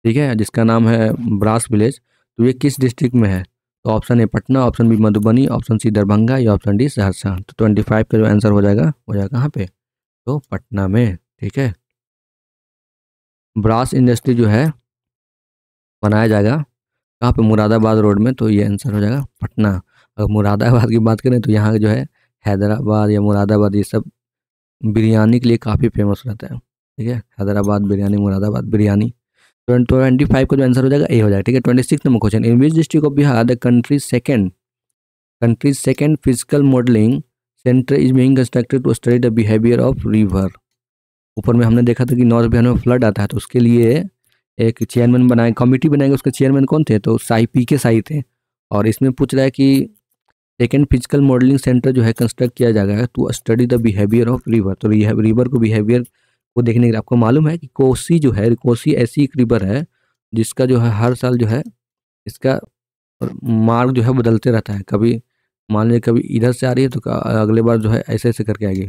ठीक है जिसका नाम है ब्रास विलेज तो ये किस डिस्ट्रिक्ट में है तो option A Patna option B Madhubani option C Darbhanga या ऑप्शन डी सहरसा तो ट्वेंटी फाइव का जो आंसर हो जाएगा हो जाएगा कहाँ पे तो पटना में ठीक है ब्रास इंडस्ट्री जो है बनाया जाएगा कहाँ पे मुरादाबाद रोड में तो ये आंसर हो जाएगा पटना अगर मुरादाबाद की बात करें तो यहाँ जो है हैदराबाद या मुरादाबाद ये सब बिरयानी के लिए काफ़ी फेमस रहता है ठीक है हैदराबाद बिरयानी मुरादाबाद बिरयानी ट्वेंटी फाइव का जो आंसर हो जाएगा ए हो जाएगा ठीक है twenty six number question in which district of Bihar the country second country second physical modelling centre is being constructed to study the behaviour of river ऊपर में हमने देखा था कि नॉर्थ बिहार में फ्लड आता है तो उसके लिए एक चेयरमैन बनाए कमेटी बनाएंगे उसके चेयरमैन कौन थे तो साई पी के साई थे और इसमें पूछ रहा है कि सेकेंड फिजिकल मॉडलिंग सेंटर जो है कंस्ट्रक्ट किया जाएगा to study the behaviour of river तो रिवर को बिहेवियर को देखने के लिए आपको मालूम है कि कोसी जो है कोसी ऐसी एक रिवर है जिसका जो है हर साल जो है इसका मार्ग जो है बदलते रहता है कभी मान लीजिए कभी इधर से आ रही है तो अगले बार जो है ऐसे ऐसे करके आएगी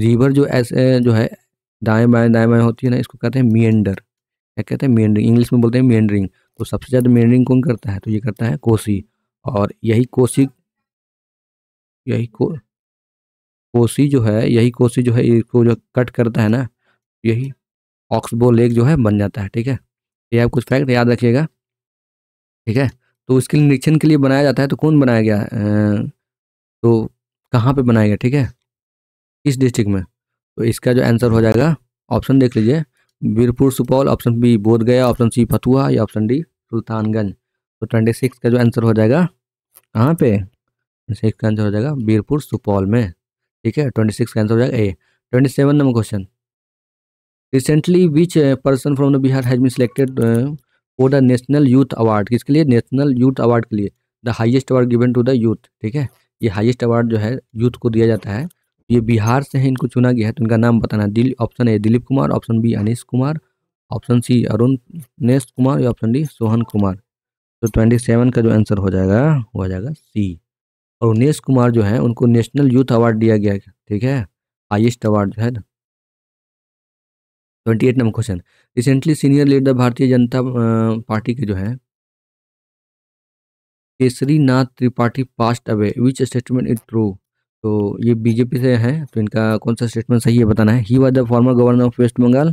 रिवर जो ऐसे जो है दाएं बाएं दाएं बाएं होती है ना इसको कहते हैं मियंडर क्या कहते हैं मियंडरिंग इंग्लिश में बोलते हैं मियंडरिंग तो सबसे ज़्यादा मियंडरिंग कौन करता है तो ये करता है कोसी और यही कोसी यही को कोसी जो है यही कोसी जो है इसको जो कट करता है ना यही ऑक्सबो लेक जो है बन जाता है ठीक है ये आप कुछ फैक्ट याद रखिएगा ठीक है तो इसके लिए निरीक्षण के लिए बनाया जाता है तो कौन बनाया गया तो कहाँ पर बनाया गया ठीक है किस डिस्ट्रिक्ट में तो इसका जो आंसर हो जाएगा ऑप्शन देख लीजिए वीरपुर सुपौल ऑप्शन बी बोध गया ऑप्शन सी फतुहा या ऑप्शन डी सुल्तानगंज तो ट्वेंटी सिक्स का जो आंसर हो जाएगा कहाँ पे ट्वेंटी सिक्स का आंसर हो जाएगा वीरपुर सुपौल में ठीक है ट्वेंटी सिक्स का आंसर हो जाएगा A twenty seven number question recently which person from the Bihar has been selected for the national youth award किसके लिए नेशनल यूथ अवार्ड के लिए the highest award given to the youth ठीक है ये हाइएस्ट अवार्ड जो है यूथ को दिया जाता है ये बिहार से हैं इनको चुना गया है तो इनका नाम बताना Dil option A Dilip Kumar option B Anish Kumar option C Arun Nesh Kumar या ऑप्शन डी सोहन कुमार तो ट्वेंटी सेवन का जो आंसर हो जाएगा वो आ जाएगा सी और उनेश कुमार जो है उनको नेशनल यूथ अवार्ड दिया गया है ठीक है हाइएस्ट अवार्ड जो है ना twenty eight number question recently senior leader Bharatiya Janata Party के जो है Kesari Nath Tripathi passed away which statement is true तो ये बीजेपी से है तो इनका कौन सा स्टेटमेंट सही है बताना है he was the former governor of West Bengal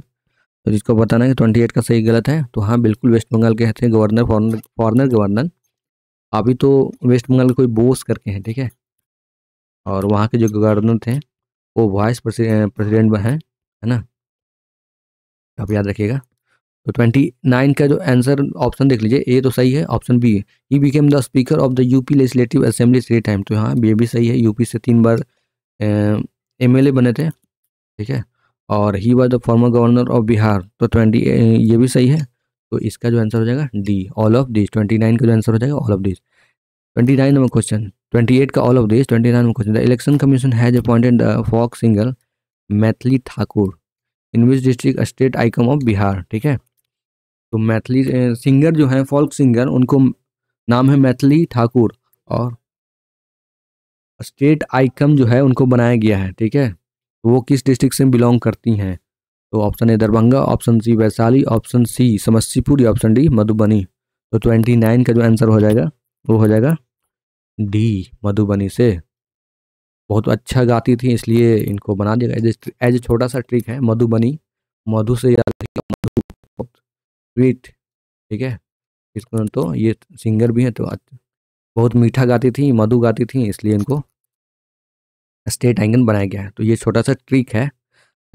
तो जिसको बताना है कि ट्वेंटी एट का सही गलत है तो हाँ बिल्कुल वेस्ट बंगाल के थे गवर्नर फॉरनर फॉर्नर गवर्नर अभी तो वेस्ट बंगाल के कोई बोस करके हैं ठीक है और वहाँ के जो गवर्नर थे वो वाइस प्रेसिडेंट हैं है ना आप याद रखिएगा तो ट्वेंटी नाइन का जो आंसर ऑप्शन देख लीजिए ए तो सही है ऑप्शन बी है B became the speaker of the UP legislative assembly three time तो हाँ ये भी सही है यूपी से तीन बार एमएलए बने थे ठीक है और he was the former governor of Bihar तो ट्वेंटी ये भी सही है तो इसका जो आंसर हो जाएगा D all of this twenty nine का जो आंसर हो जाएगा all of this twenty nine number question twenty eight का all of this twenty nine number question the election commission has appointed folk singer Maithili Thakur in which district state icon of Bihar ठीक है तो मैथिली सिंगर जो हैं फोल्क सिंगर उनको नाम है मैथिली ठाकुर और स्टेट आइकम जो है उनको बनाया गया है ठीक है तो वो किस डिस्ट्रिक्ट से बिलोंग करती हैं तो option A Darbhanga option C Vaishali option C Samastipur या ऑप्शन डी मधुबनी तो ट्वेंटी नाइन का जो आंसर हो जाएगा वो हो जाएगा डी मधुबनी से बहुत अच्छा गाती थी इसलिए इनको बना दिया गया एज ए छोटा सा ट्रिक है मधुबनी मधु से याद स्वीट ठीक है इसको तो ये सिंगर भी हैं तो बहुत मीठा गाती थी मधु गाती थी इसलिए इनको स्टेट आइंगन बनाया गया है तो ये छोटा सा ट्रिक है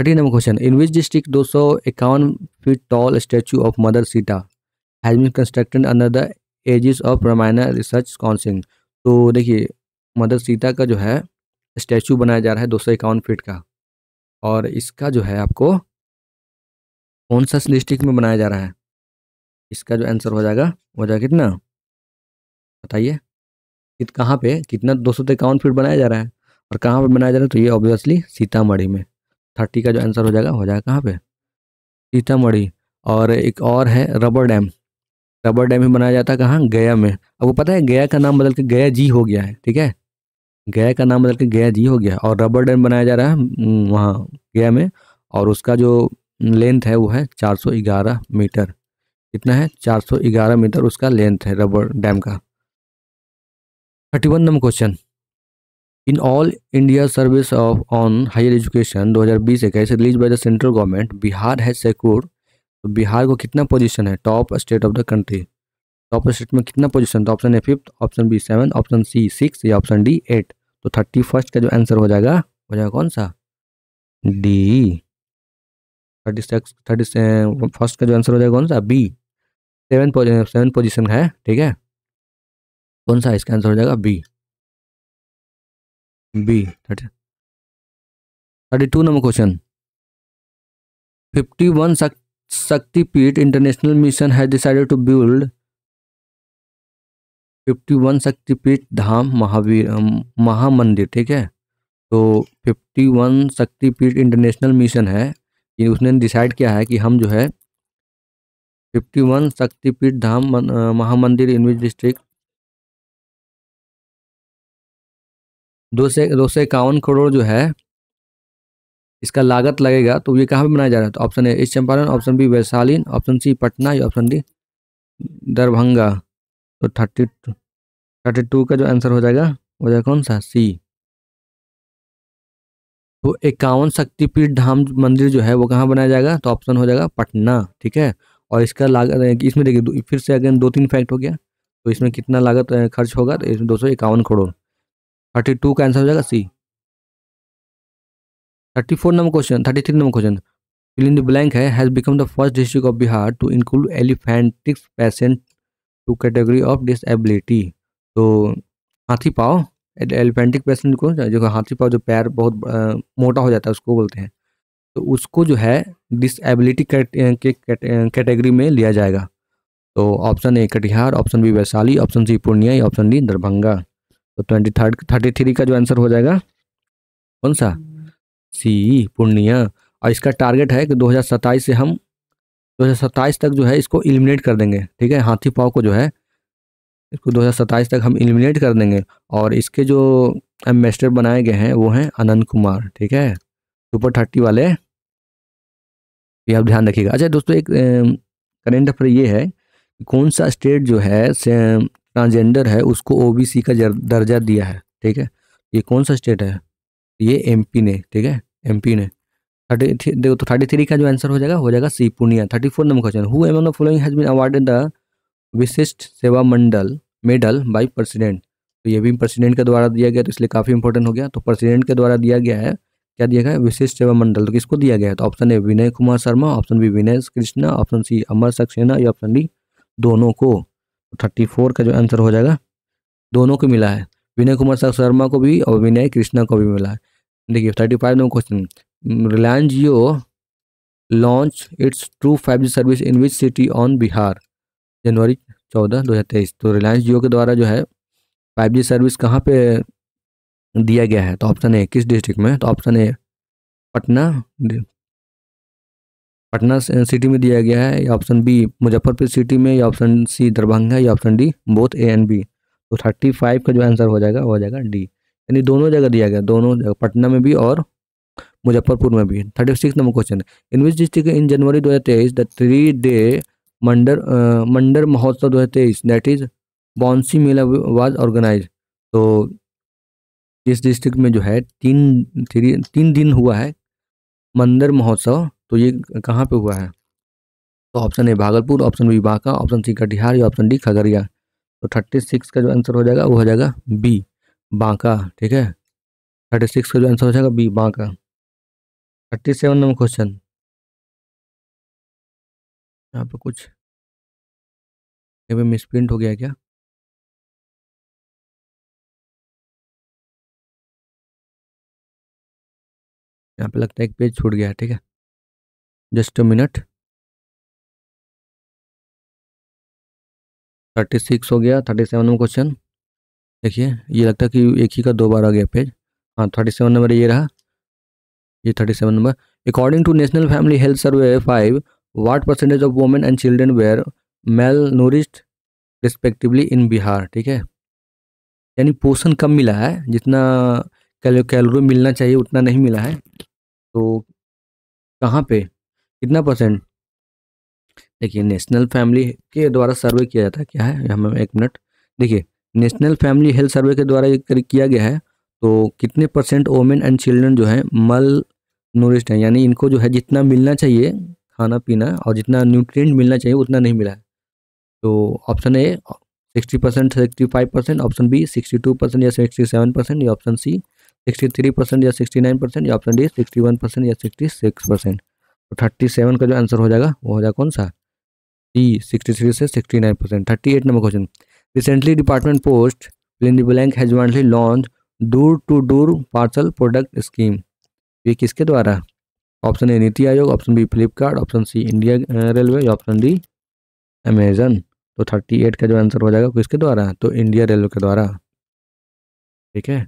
thirty number question in which district दो सौ इक्यावन feet tall statue of mother Sita has been constructed under the aegis of Ramayana research council तो देखिए मदर सीता का जो है स्टैचू बनाया जा रहा है दो सौ इक्यावन फीट का और इसका जो है आपको कौन सा डिस्ट्रिक्ट में बनाया जा रहा है इसका जो आंसर हो जाएगा हो जाएगा कितना बताइए कि कहाँ पे कितना दो सौ इक्यावन फीट बनाया जा रहा है और कहाँ पे बनाया जा रहा है तो ये ऑब्वियसली सीतामढ़ी में थर्टी का जो आंसर हो जाएगा हो जाएगा कहाँ पे सीतामढ़ी और एक और है रबर डैम रबर डैम ही बनाया जाता है कहाँ गया में अब वो पता है गया का नाम बदल के गया जी हो गया है ठीक है गया का नाम बदल के गया जी हो गया और रबर डैम बनाया जा रहा है वहाँ गया में और उसका जो लेंथ है वो है चार मीटर कितना है 411 मीटर उसका लेंथ है रबर डैम का thirty one number question in all India survey of on higher education 2020 इक्कीस release by the central government Bihar है सिक्योर्ड तो बिहार को कितना पोजीशन है top state of the country top state में कितना पोजीशन तो option A fifth option B seven option C six या ऑप्शन डी एट तो थर्टी फर्स्ट का जो आंसर हो जाएगा हो जाएगा कौन सा D thirty six thirty first का जो आंसर हो जाएगा कौन सा बी सेवन सेवन पोजिशन है ठीक है कौन सा इसका आंसर हो जाएगा B B thirty thirty two number question fifty one Shaktipeeth international mission has decided to build fifty one Shaktipeeth Dham Mahavir Mahamandir ठीक है तो fifty one Shaktipeeth international mission है ये उसने डिसाइड किया है कि हम जो है फिफ्टी वन शक्तिपीठ धाम महामंदिर विच डिस्ट्रिक्ट दो से दो सौ इक्यावन करोड़ जो है इसका लागत लगेगा तो ये कहाँ पे बनाया जा रहा है तो option A East Champaran option B Vaishali option C Patna या ऑप्शन डी दरभंगा तो थर्टी थर्टी टू का जो आंसर हो जाएगा वो जाएगा कौन सा सी तो इक्यावन शक्तिपीठ धाम मंदिर जो है वो कहाँ बनाया जाएगा तो ऑप्शन हो जाएगा पटना ठीक है और इसका लागत इसमें देखिए फिर से अगेन दो तीन फैक्ट हो गया तो इसमें कितना लागत खर्च होगा तो इसमें दो सौ इक्यावन करोड़ थर्टी टू का आंसर हो जाएगा C thirty four number question thirty three number question fill in the blank है has become the first district of Bihar to include elephantiasis patient to category of disability तो हाथी पाओ एलिफेंटिक पेशेंट को जो हाथी पाओ जो पैर बहुत आ, मोटा हो जाता है उसको बोलते हैं तो उसको जो है डिसएबिलिटी के कैटेगरी में लिया जाएगा तो option A Katihar option B Vaishali option C Purnia option D Darbhanga तो ट्वेंटी थर्ड थर्टी थ्री का जो आंसर हो जाएगा कौन सा सी पूर्णिया और इसका टारगेट है कि दो हज़ार सत्ताईस से हम दो हज़ार सत्ताईस तक जो है इसको एलिमिनेट कर देंगे ठीक है हाथी पाव को जो है इसको दो हज़ार सत्ताईस तक हम इलिमिनेट कर देंगे और इसके जो एम्बेसडर बनाए गए हैं वो हैं अनंत कुमार ठीक है सुपर थर्टी वाले ये आप ध्यान रखिएगा अच्छा दोस्तों एक करेंट अफेयर ये है कि कौन सा स्टेट जो है ट्रांसजेंडर है उसको ओबीसी का दर्जा दिया है ठीक है ये कौन सा स्टेट है ये एमपी ने ठीक है एमपी ने थर्टी देखो तो थर्टी थ्री का जो आंसर हो जाएगा हो जाएगा C Purnia thirty four number question who among the following has been awarded the Vishisht Seva Mandal medal by president तो ये भी प्रेसिडेंट के द्वारा दिया गया तो इसलिए काफ़ी इंपॉर्टेंट हो गया तो प्रेसिडेंट के द्वारा दिया गया है क्या दिया गया विशेष सेवा मंडल तो किसको दिया गया है तो option A Vinay Kumar Sharma option B Vinay Krishna option C Amar Saxena या ऑप्शन डी दोनों को थर्टी तो फोर का जो आंसर हो जाएगा दोनों को मिला है विनय कुमार शर्मा को भी और विनय कृष्णा को भी मिला है देखिए thirty five number question Reliance Jio launch its true five G service in which city on Bihar जनवरी चौदह दो हज़ार तेईस तो रिलायंस जियो के द्वारा जो है फाइव जी सर्विस कहाँ पे दिया गया है तो ऑप्शन ए किस डिस्ट्रिक्ट में तो option A Patna Patna city में दिया गया है या ऑप्शन बी मुजफ्फरपुर सिटी में या ऑप्शन सी दरभंगा या option D both A and B तो थर्टी फाइव का जो आंसर हो जाएगा वो हो जाएगा डी यानी दोनों जगह दिया गया दोनों जगह पटना में भी और मुजफ्फरपुर में भी thirty six number question in which district in जनवरी दो हज़ार तेईस the three day Mandar Mandar Mahotsav दो हज़ार तेईस that is Bounsi Mela was organise तो इस डिस्ट्रिक्ट में जो है तीन थ्री तीन दिन हुआ है मंदिर महोत्सव तो ये कहाँ पे हुआ है तो option A Bhagalpur option B Banka option C Katihar या ऑप्शन डी खगड़िया तो थर्टी सिक्स का जो आंसर हो जाएगा वो हो जाएगा बी बांका ठीक है थर्टी सिक्स का जो आंसर हो जाएगा B Banka thirty seven number question यहाँ पर कुछ मिसप्रिंट हो गया क्या यहाँ पे लगता है एक पेज छूट गया है ठीक है just a minute thirty six हो गया थर्टी सेवन नंबर क्वेश्चन देखिए ये लगता है कि एक ही का दो बार आ गया पेज हाँ थर्टी सेवन नंबर ये रहा ये thirty seven number according to national family health survey five what percentage of women and children were malnourished respectively in Bihar ठीक है यानी पोषण कम मिला है जितना कैलोरी मिलना चाहिए उतना नहीं मिला है तो कहाँ पे कितना परसेंट देखिए नेशनल फैमिली के द्वारा सर्वे किया जाता है क्या है हमें एक मिनट देखिए नेशनल फैमिली हेल्थ सर्वे के द्वारा किया गया है तो कितने परसेंट वोमेन एंड चिल्ड्रन जो है मल नूरिस्ट हैं यानी इनको जो है जितना मिलना चाहिए खाना पीना और जितना न्यूट्रिएंट मिलना चाहिए उतना नहीं मिला है तो option A sixty percent sixty five percent option B sixty two percent या सिक्सटी सेवन परसेंट या option C sixty three percent या सिक्सटी नाइन परसेंट या option D sixty one percent या सिक्सटी सिक्स परसेंट तो थर्टी सेवन का जो आंसर हो जाएगा वो हो जाएगा कौन सा डी सिक्सटी थ्री से sixty nine percent thirty eight number question recently department post fill in blank has we launch door to door parcel product scheme ये किसके द्वारा option A NITI Aayog option B Flipkart option C India railway option D Amazon तो थर्टी एट का जो आंसर हो जाएगा किसके द्वारा तो इंडिया रेलवे के द्वारा ठीक है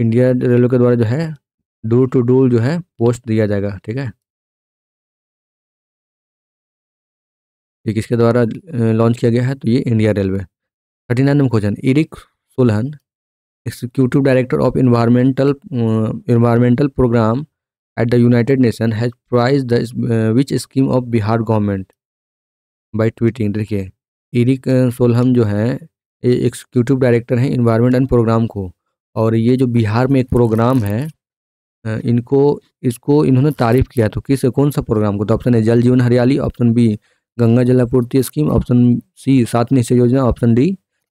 इंडिया रेलवे के द्वारा जो है डोर टू डोर जो है पोस्ट दिया जाएगा ठीक है ये किसके द्वारा लॉन्च किया गया है तो ये India railway thirty nine question Erik Solheim executive director of environmental environmental programme at the United Nation has praise the which scheme of Bihar government by tweeting देखिए इरिक सोलहम जो है एक्सिक्यूटिव डायरेक्टर हैं इन्वायरमेंट एंड प्रोग्राम को और ये जो बिहार में एक प्रोग्राम है इनको इसको इन्होंने तारीफ किया तो किस कौन सा प्रोग्राम को तो ऑप्शन ए जल जीवन हरियाली ऑप्शन बी गंगा जल आपूर्ति स्कीम ऑप्शन सी सात निश्चय योजना ऑप्शन डी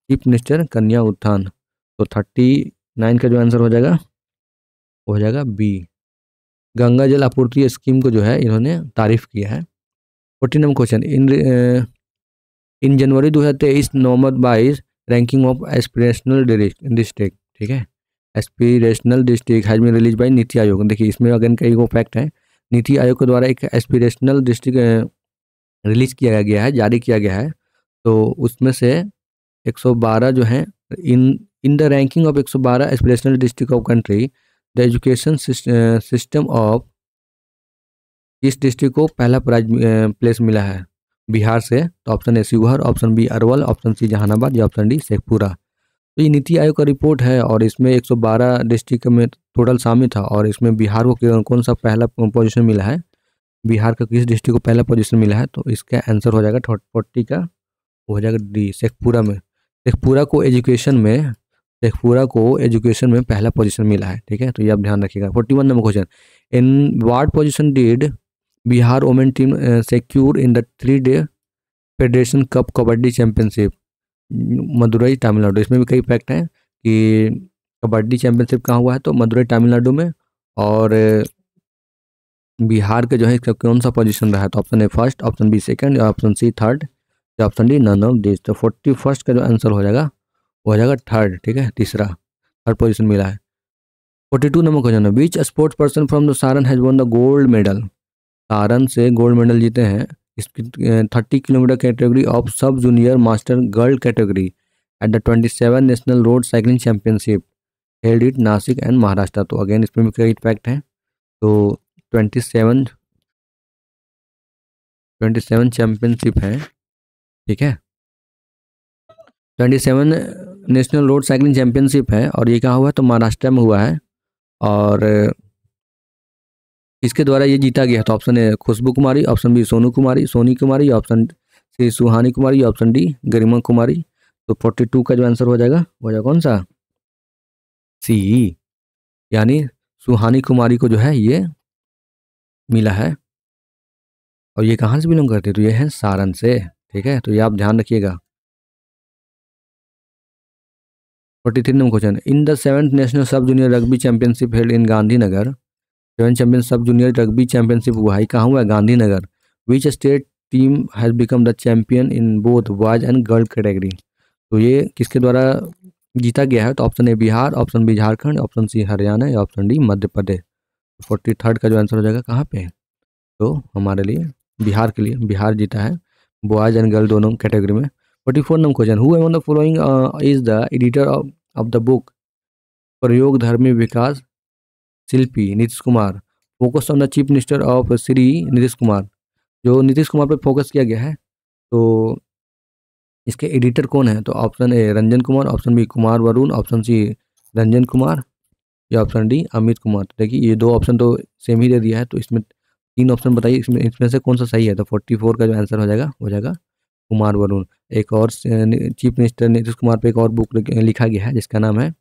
चीफ मिनिस्टर कन्या उत्थान तो थर्टी नाइन का जो आंसर हो जाएगा वो हो जाएगा बी गंगा जल आपूर्ति स्कीम को जो है इन्होंने तारीफ किया है forty number question in in जनवरी दो हज़ार तेईस नवम्बर बाईस रैंकिंग ऑफ एस्पिरेशनल डिस्ट्रिक्ट ठीक है aspirational district has been release by NITI Aayog देखिए इसमें अगेन कई गो फैक्ट हैं नीति आयोग के द्वारा एक एस्पिरेशनल डिस्ट्रिक्ट रिलीज किया गया है जारी किया गया है तो उसमें से 112 जो है in in the ranking of 112 aspirational district of country the education system of इस डिस्ट्रिक्ट को पहला प्राइज प्लेस मिला है बिहार से तो option A Sheohar option B Arwal option C Jehanabad या ऑप्शन डी शेखपुरा तो ये नीति आयोग का रिपोर्ट है और इसमें 112 डिस्ट्रिक्ट में टोटल शामिल था और इसमें बिहार को कौन सा पहला पोजिशन मिला है बिहार का किस डिस्ट्रिक्ट को पहला पोजिशन मिला है तो इसका आंसर हो जाएगा फोर्टी का हो जाएगा डी शेखपुरा में शेखपुरा को एजुकेशन में शेखपुरा को एजुकेशन में पहला पोजीशन मिला है ठीक है तो ये आप ध्यान रखिएगा forty one number question in what position did Bihar women team secure in the three day federation cup kabaddi championship Madurai Tamil Nadu इसमें भी कई फैक्ट हैं कि कबड्डी चैम्पियनशिप कहाँ हुआ है तो मदुरई तमिलनाडु में और बिहार के जो है इसका कौन सा पोजीशन रहा है तो option A first option B second option C third या option D none of this तो फोर्टी फर्स्ट का जो आंसर हो जाएगा वो हो जाएगा थर्ड ठीक है तीसरा थर्ड पोजिशन मिला है फोर्टी टू नंबर क्वेश्चन है which sports person from the Saran has won the gold medal Saran से गोल्ड मेडल जीते हैं इसकी thirty kilometre category of sub junior master girl category at the twenty seven national road cycling championship held at Nashik and Maharashtra तो अगेन इसमें भी कई फैक्ट है तो twenty seven twenty seven championship है ठीक है twenty seven national road cycling championship है और ये क्या हुआ है तो महाराष्ट्र में हुआ है और इसके द्वारा ये जीता गया तो option A Khushboo Kumari option B Sonu Kumari Soni Kumari option C Suhani Kumari option D Garima Kumari तो फोर्टी टू का जो आंसर हो जाएगा वो जाएगा कौन सा सी यानी सुहानी कुमारी को जो है ये मिला है और ये कहाँ से बिलोंग करते तो ये है सारण से ठीक है तो ये आप ध्यान रखिएगा forty three number question in the seventh national sub junior rugby championship held in Gandhinagar seven champion sub junior rugby championship हुआ है कहाँ हुआ है Gandhinagar which state team has become the champion in both boys and girl category तो ये किसके द्वारा जीता गया है तो option A Bihar option B Jharkhand option C Haryana या option D Madhya Pradesh forty third का जो आंसर हो जाएगा कहाँ पे तो हमारे लिए बिहार के लिए बिहार जीता है बॉयज एंड गर्ल दोनों कैटेगरी में forty four number question who the following is the editor of the book Prayog Dharmi Vikas Shilpi Nitish Kumar focus on the chief minister of Shri Nitish Kumar जो नीतीश कुमार पर फोकस किया गया है तो इसके एडिटर कौन है तो option A Ranjan Kumar option B Kumar Varun option C Ranjan Kumar या ऑप्शन डी अमित कुमार तो देखिए ये दो ऑप्शन तो सेम ही दे दिया है तो इसमें तीन ऑप्शन बताइए इसमें इसमें से कौन सा सही है तो फोर्टी फोर का जो आंसर हो जाएगा हो जाएगा कुमार वरुण एक और चीफ मिनिस्टर नीतीश कुमार पर एक और बुक लिखा गया है जिसका नाम है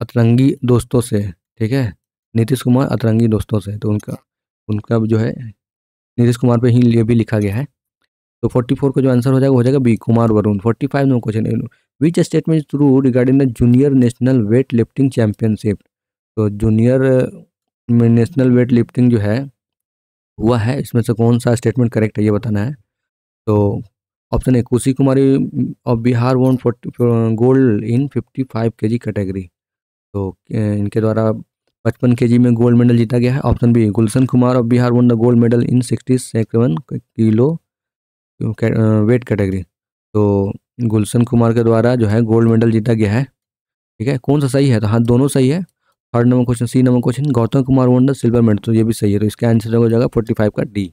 अतरंगी दोस्तों से ठीक है नीतीश कुमार अतरंगी दोस्तों से तो उनका उनका जो है नीतीश कुमार पे ही लिए भी लिखा गया है तो फोर्टी फोर का जो आंसर हो जाएगा हो जाएगा B Kumar Varun forty five no question which statement true regarding the junior national weight lifting championship तो जूनियर नेशनल वेट लिफ्टिंग जो है हुआ है इसमें से कौन सा स्टेटमेंट करेक्ट है ये बताना है तो option A Khushi Kumari of Bihar won forty gold in fifty five K G category तो इनके द्वारा पचपन के में गोल्ड मेडल जीता गया है option B Gulshan Kumar of Bihar won the gold medal in sixty seven kilo weight category तो गुलशन कुमार के द्वारा जो है गोल्ड मेडल जीता गया है ठीक है कौन सा सही है तो हाँ दोनों सही है third number question C number question Gautam Kumar won the silver medal तो ये भी सही है तो इसका आंसर हो जाएगा फोर्टी फाइव का D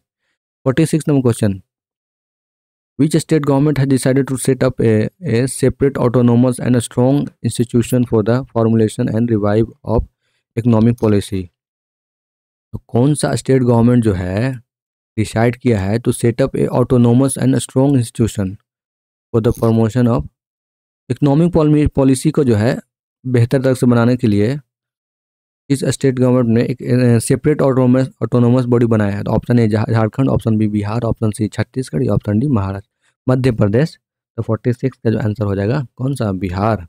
forty six number question which state government है decided to set up a separate autonomous and a strong institution for the formulation and revive of economic policy कौन सा स्टेट गवर्नमेंट जो है डिसाइड किया है to set up a autonomous and strong institution for the formation of economic policy को जो है बेहतर तरह से बनाने के लिए इस स्टेट गवर्नमेंट ने एक सेपरेट ऑटोनोमस ऑटोनोमस बॉडी बनाया है तो option A Jharkhand option B Bihar option C Chhattisgarh option D Maharashtra Madhya Pradesh तो फोर्टी सिक्स का जो आंसर हो जाएगा कौन सा बिहार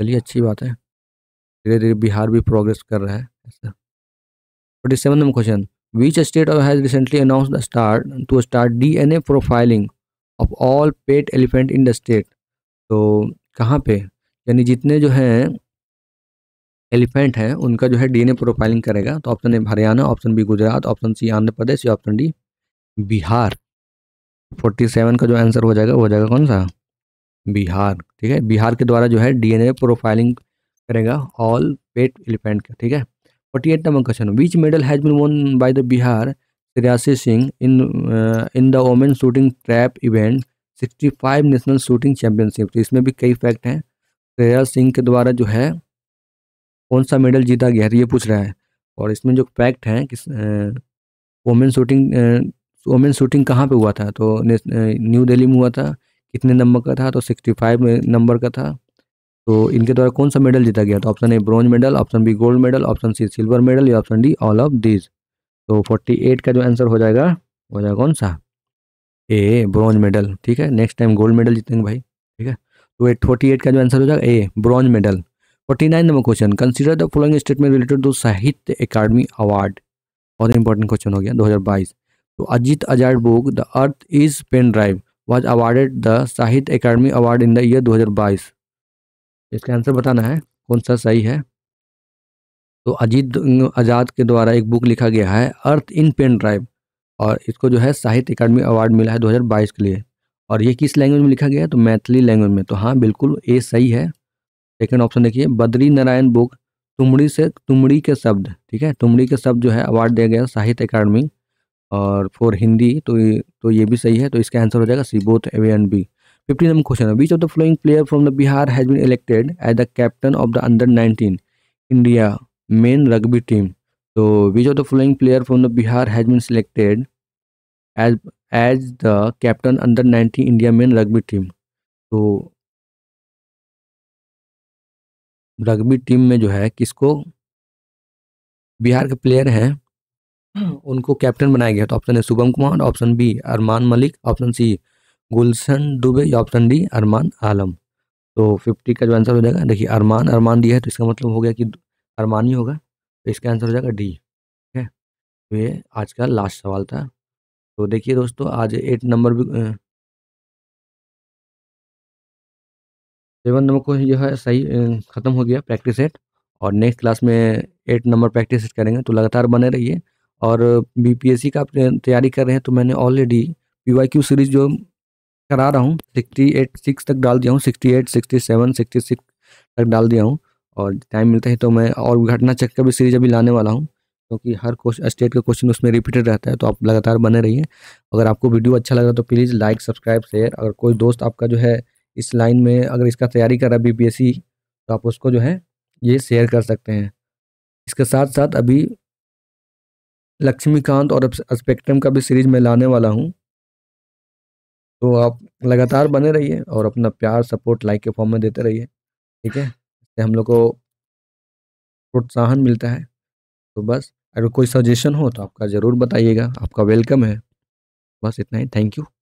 चलिए अच्छी बात है धीरे धीरे बिहार भी प्रोग्रेस कर रहा है ऐसा forty seven number question which state has recently announce start to start D N A profiling of all pet elephant in the state तो कहाँ पे यानी जितने जो हैं एलिफेंट है उनका जो है डीएनए प्रोफाइलिंग करेगा तो option A Haryana option B Gujarat option C Andhra Pradesh या option D Bihar forty seven का जो आंसर हो जाएगा वो हो जाएगा कौन सा बिहार ठीक है बिहार के द्वारा जो है डीएनए प्रोफाइलिंग करेगा ऑल पेट एलिफेंट का ठीक है forty eight number question which medal has been won by the Bihar Shreyasi Singh in in the women shooting trap event sixty five national shooting championship तो इसमें भी कई फैक्ट हैं श्रेया सिंह के द्वारा जो है कौन सा मेडल जीता गया है ये पूछ रहा है और इसमें जो फैक्ट है किस वोमेन शूटिंग वोमेन शूटिंग कहाँ पे हुआ था तो न्यू दिल्ली में हुआ था कितने नंबर का था तो सिक्सटी फाइव नंबर का था तो इनके द्वारा कौन सा मेडल जीता गया तो option A bronze medal option B gold medal option C silver medal या option D all of these तो फोर्टी एट का जो आंसर हो जाएगा हो जाएगा कौन सा ए ब्रॉन्ज मेडल ठीक है नेक्स्ट टाइम गोल्ड मेडल जीतेंगे भाई ठीक है तो एट फोर्टी एट का जो आंसर हो जाएगा A bronze medal forty nine number question consider the following statement related to Sahitya Akademi award बहुत इंपॉर्टेंट क्वेश्चन हो गया 2022 तो Ajit Azad book the earth is pen drive was awarded the Sahitya Akademi award in the year 2022 इसका आंसर बताना है कौन सा सही है तो अजीत आज़ाद के द्वारा एक बुक लिखा गया है अर्थ इन पेन ड्राइव और इसको जो है साहित्य अकाडमी अवार्ड मिला है बाईस के लिए और ये किस लैंग्वेज में लिखा गया है तो मैथिली लैंग्वेज में तो हाँ बिल्कुल ए सही है सेकेंड ऑप्शन देखिए बद्री नारायण बुक तुमड़ी से तुमड़ी के शब्द ठीक है तुमड़ी के शब्द जो है अवार्ड दिया गया साहित्य अकाडमी और फॉर हिंदी तो ये तो ये भी सही है तो इसका आंसर हो जाएगा C both A and B fifty number question है which of the following player from the Bihar has been elected as the captain of the under nineteen India men rugby team तो which of the following player from the Bihar has been selected as as the captain under nineteen India men rugby team तो रग्बी टीम में जो है किसको बिहार के प्लेयर हैं हम्म। उनको कैप्टन बनाया गया तो option A Shubham Kumar option B Armaan Malik option C Gulshan Dubey या ऑप्शन डी अरमान आलम तो फिफ्टी का जो आंसर हो जाएगा देखिए अरमान अरमान दिया है तो इसका मतलब हो गया कि अरमान ही होगा तो इसका आंसर हो जाएगा डी ठीक है तो ये आज का लास्ट सवाल था तो देखिए दोस्तों आज एट नंबर भी सेवन नंबर को यह सही ख़त्म हो गया प्रैक्टिस सेट और नेक्स्ट क्लास में एट नंबर प्रैक्टिस सेट करेंगे तो लगातार बने रहिए और बीपीएससी का तैयारी कर रहे हैं तो मैंने ऑलरेडी पी सीरीज जो करा रहा हूँ सिक्सटी एट सिक्स तक डाल दिया हूँ sixty eight sixty seven sixty six तक डाल दिया हूँ और टाइम मिलता है तो मैं और घटना चक्र भी सीरीज अभी लाने वाला हूँ क्योंकि हर क्वेश्चन स्टेट का क्वेश्चन उसमें रिपीटेड रहता है तो आप लगातार बने रहिए अगर आपको वीडियो अच्छा लगा तो प्लीज़ लाइक सब्सक्राइब शेयर अगर कोई दोस्त आपका जो है इस लाइन में अगर इसका तैयारी कर रहा है बी तो आप उसको जो है ये शेयर कर सकते हैं इसके साथ साथ अभी लक्ष्मीकांत और स्पेक्ट्रम का भी सीरीज मैं लाने वाला हूँ तो आप लगातार बने रहिए और अपना प्यार सपोर्ट लाइक के फॉर्म में देते रहिए ठीक है इससे हम लोग को प्रोत्साहन मिलता है तो बस अगर कोई सजेशन हो तो आपका ज़रूर बताइएगा आपका वेलकम है बस इतना ही थैंक यू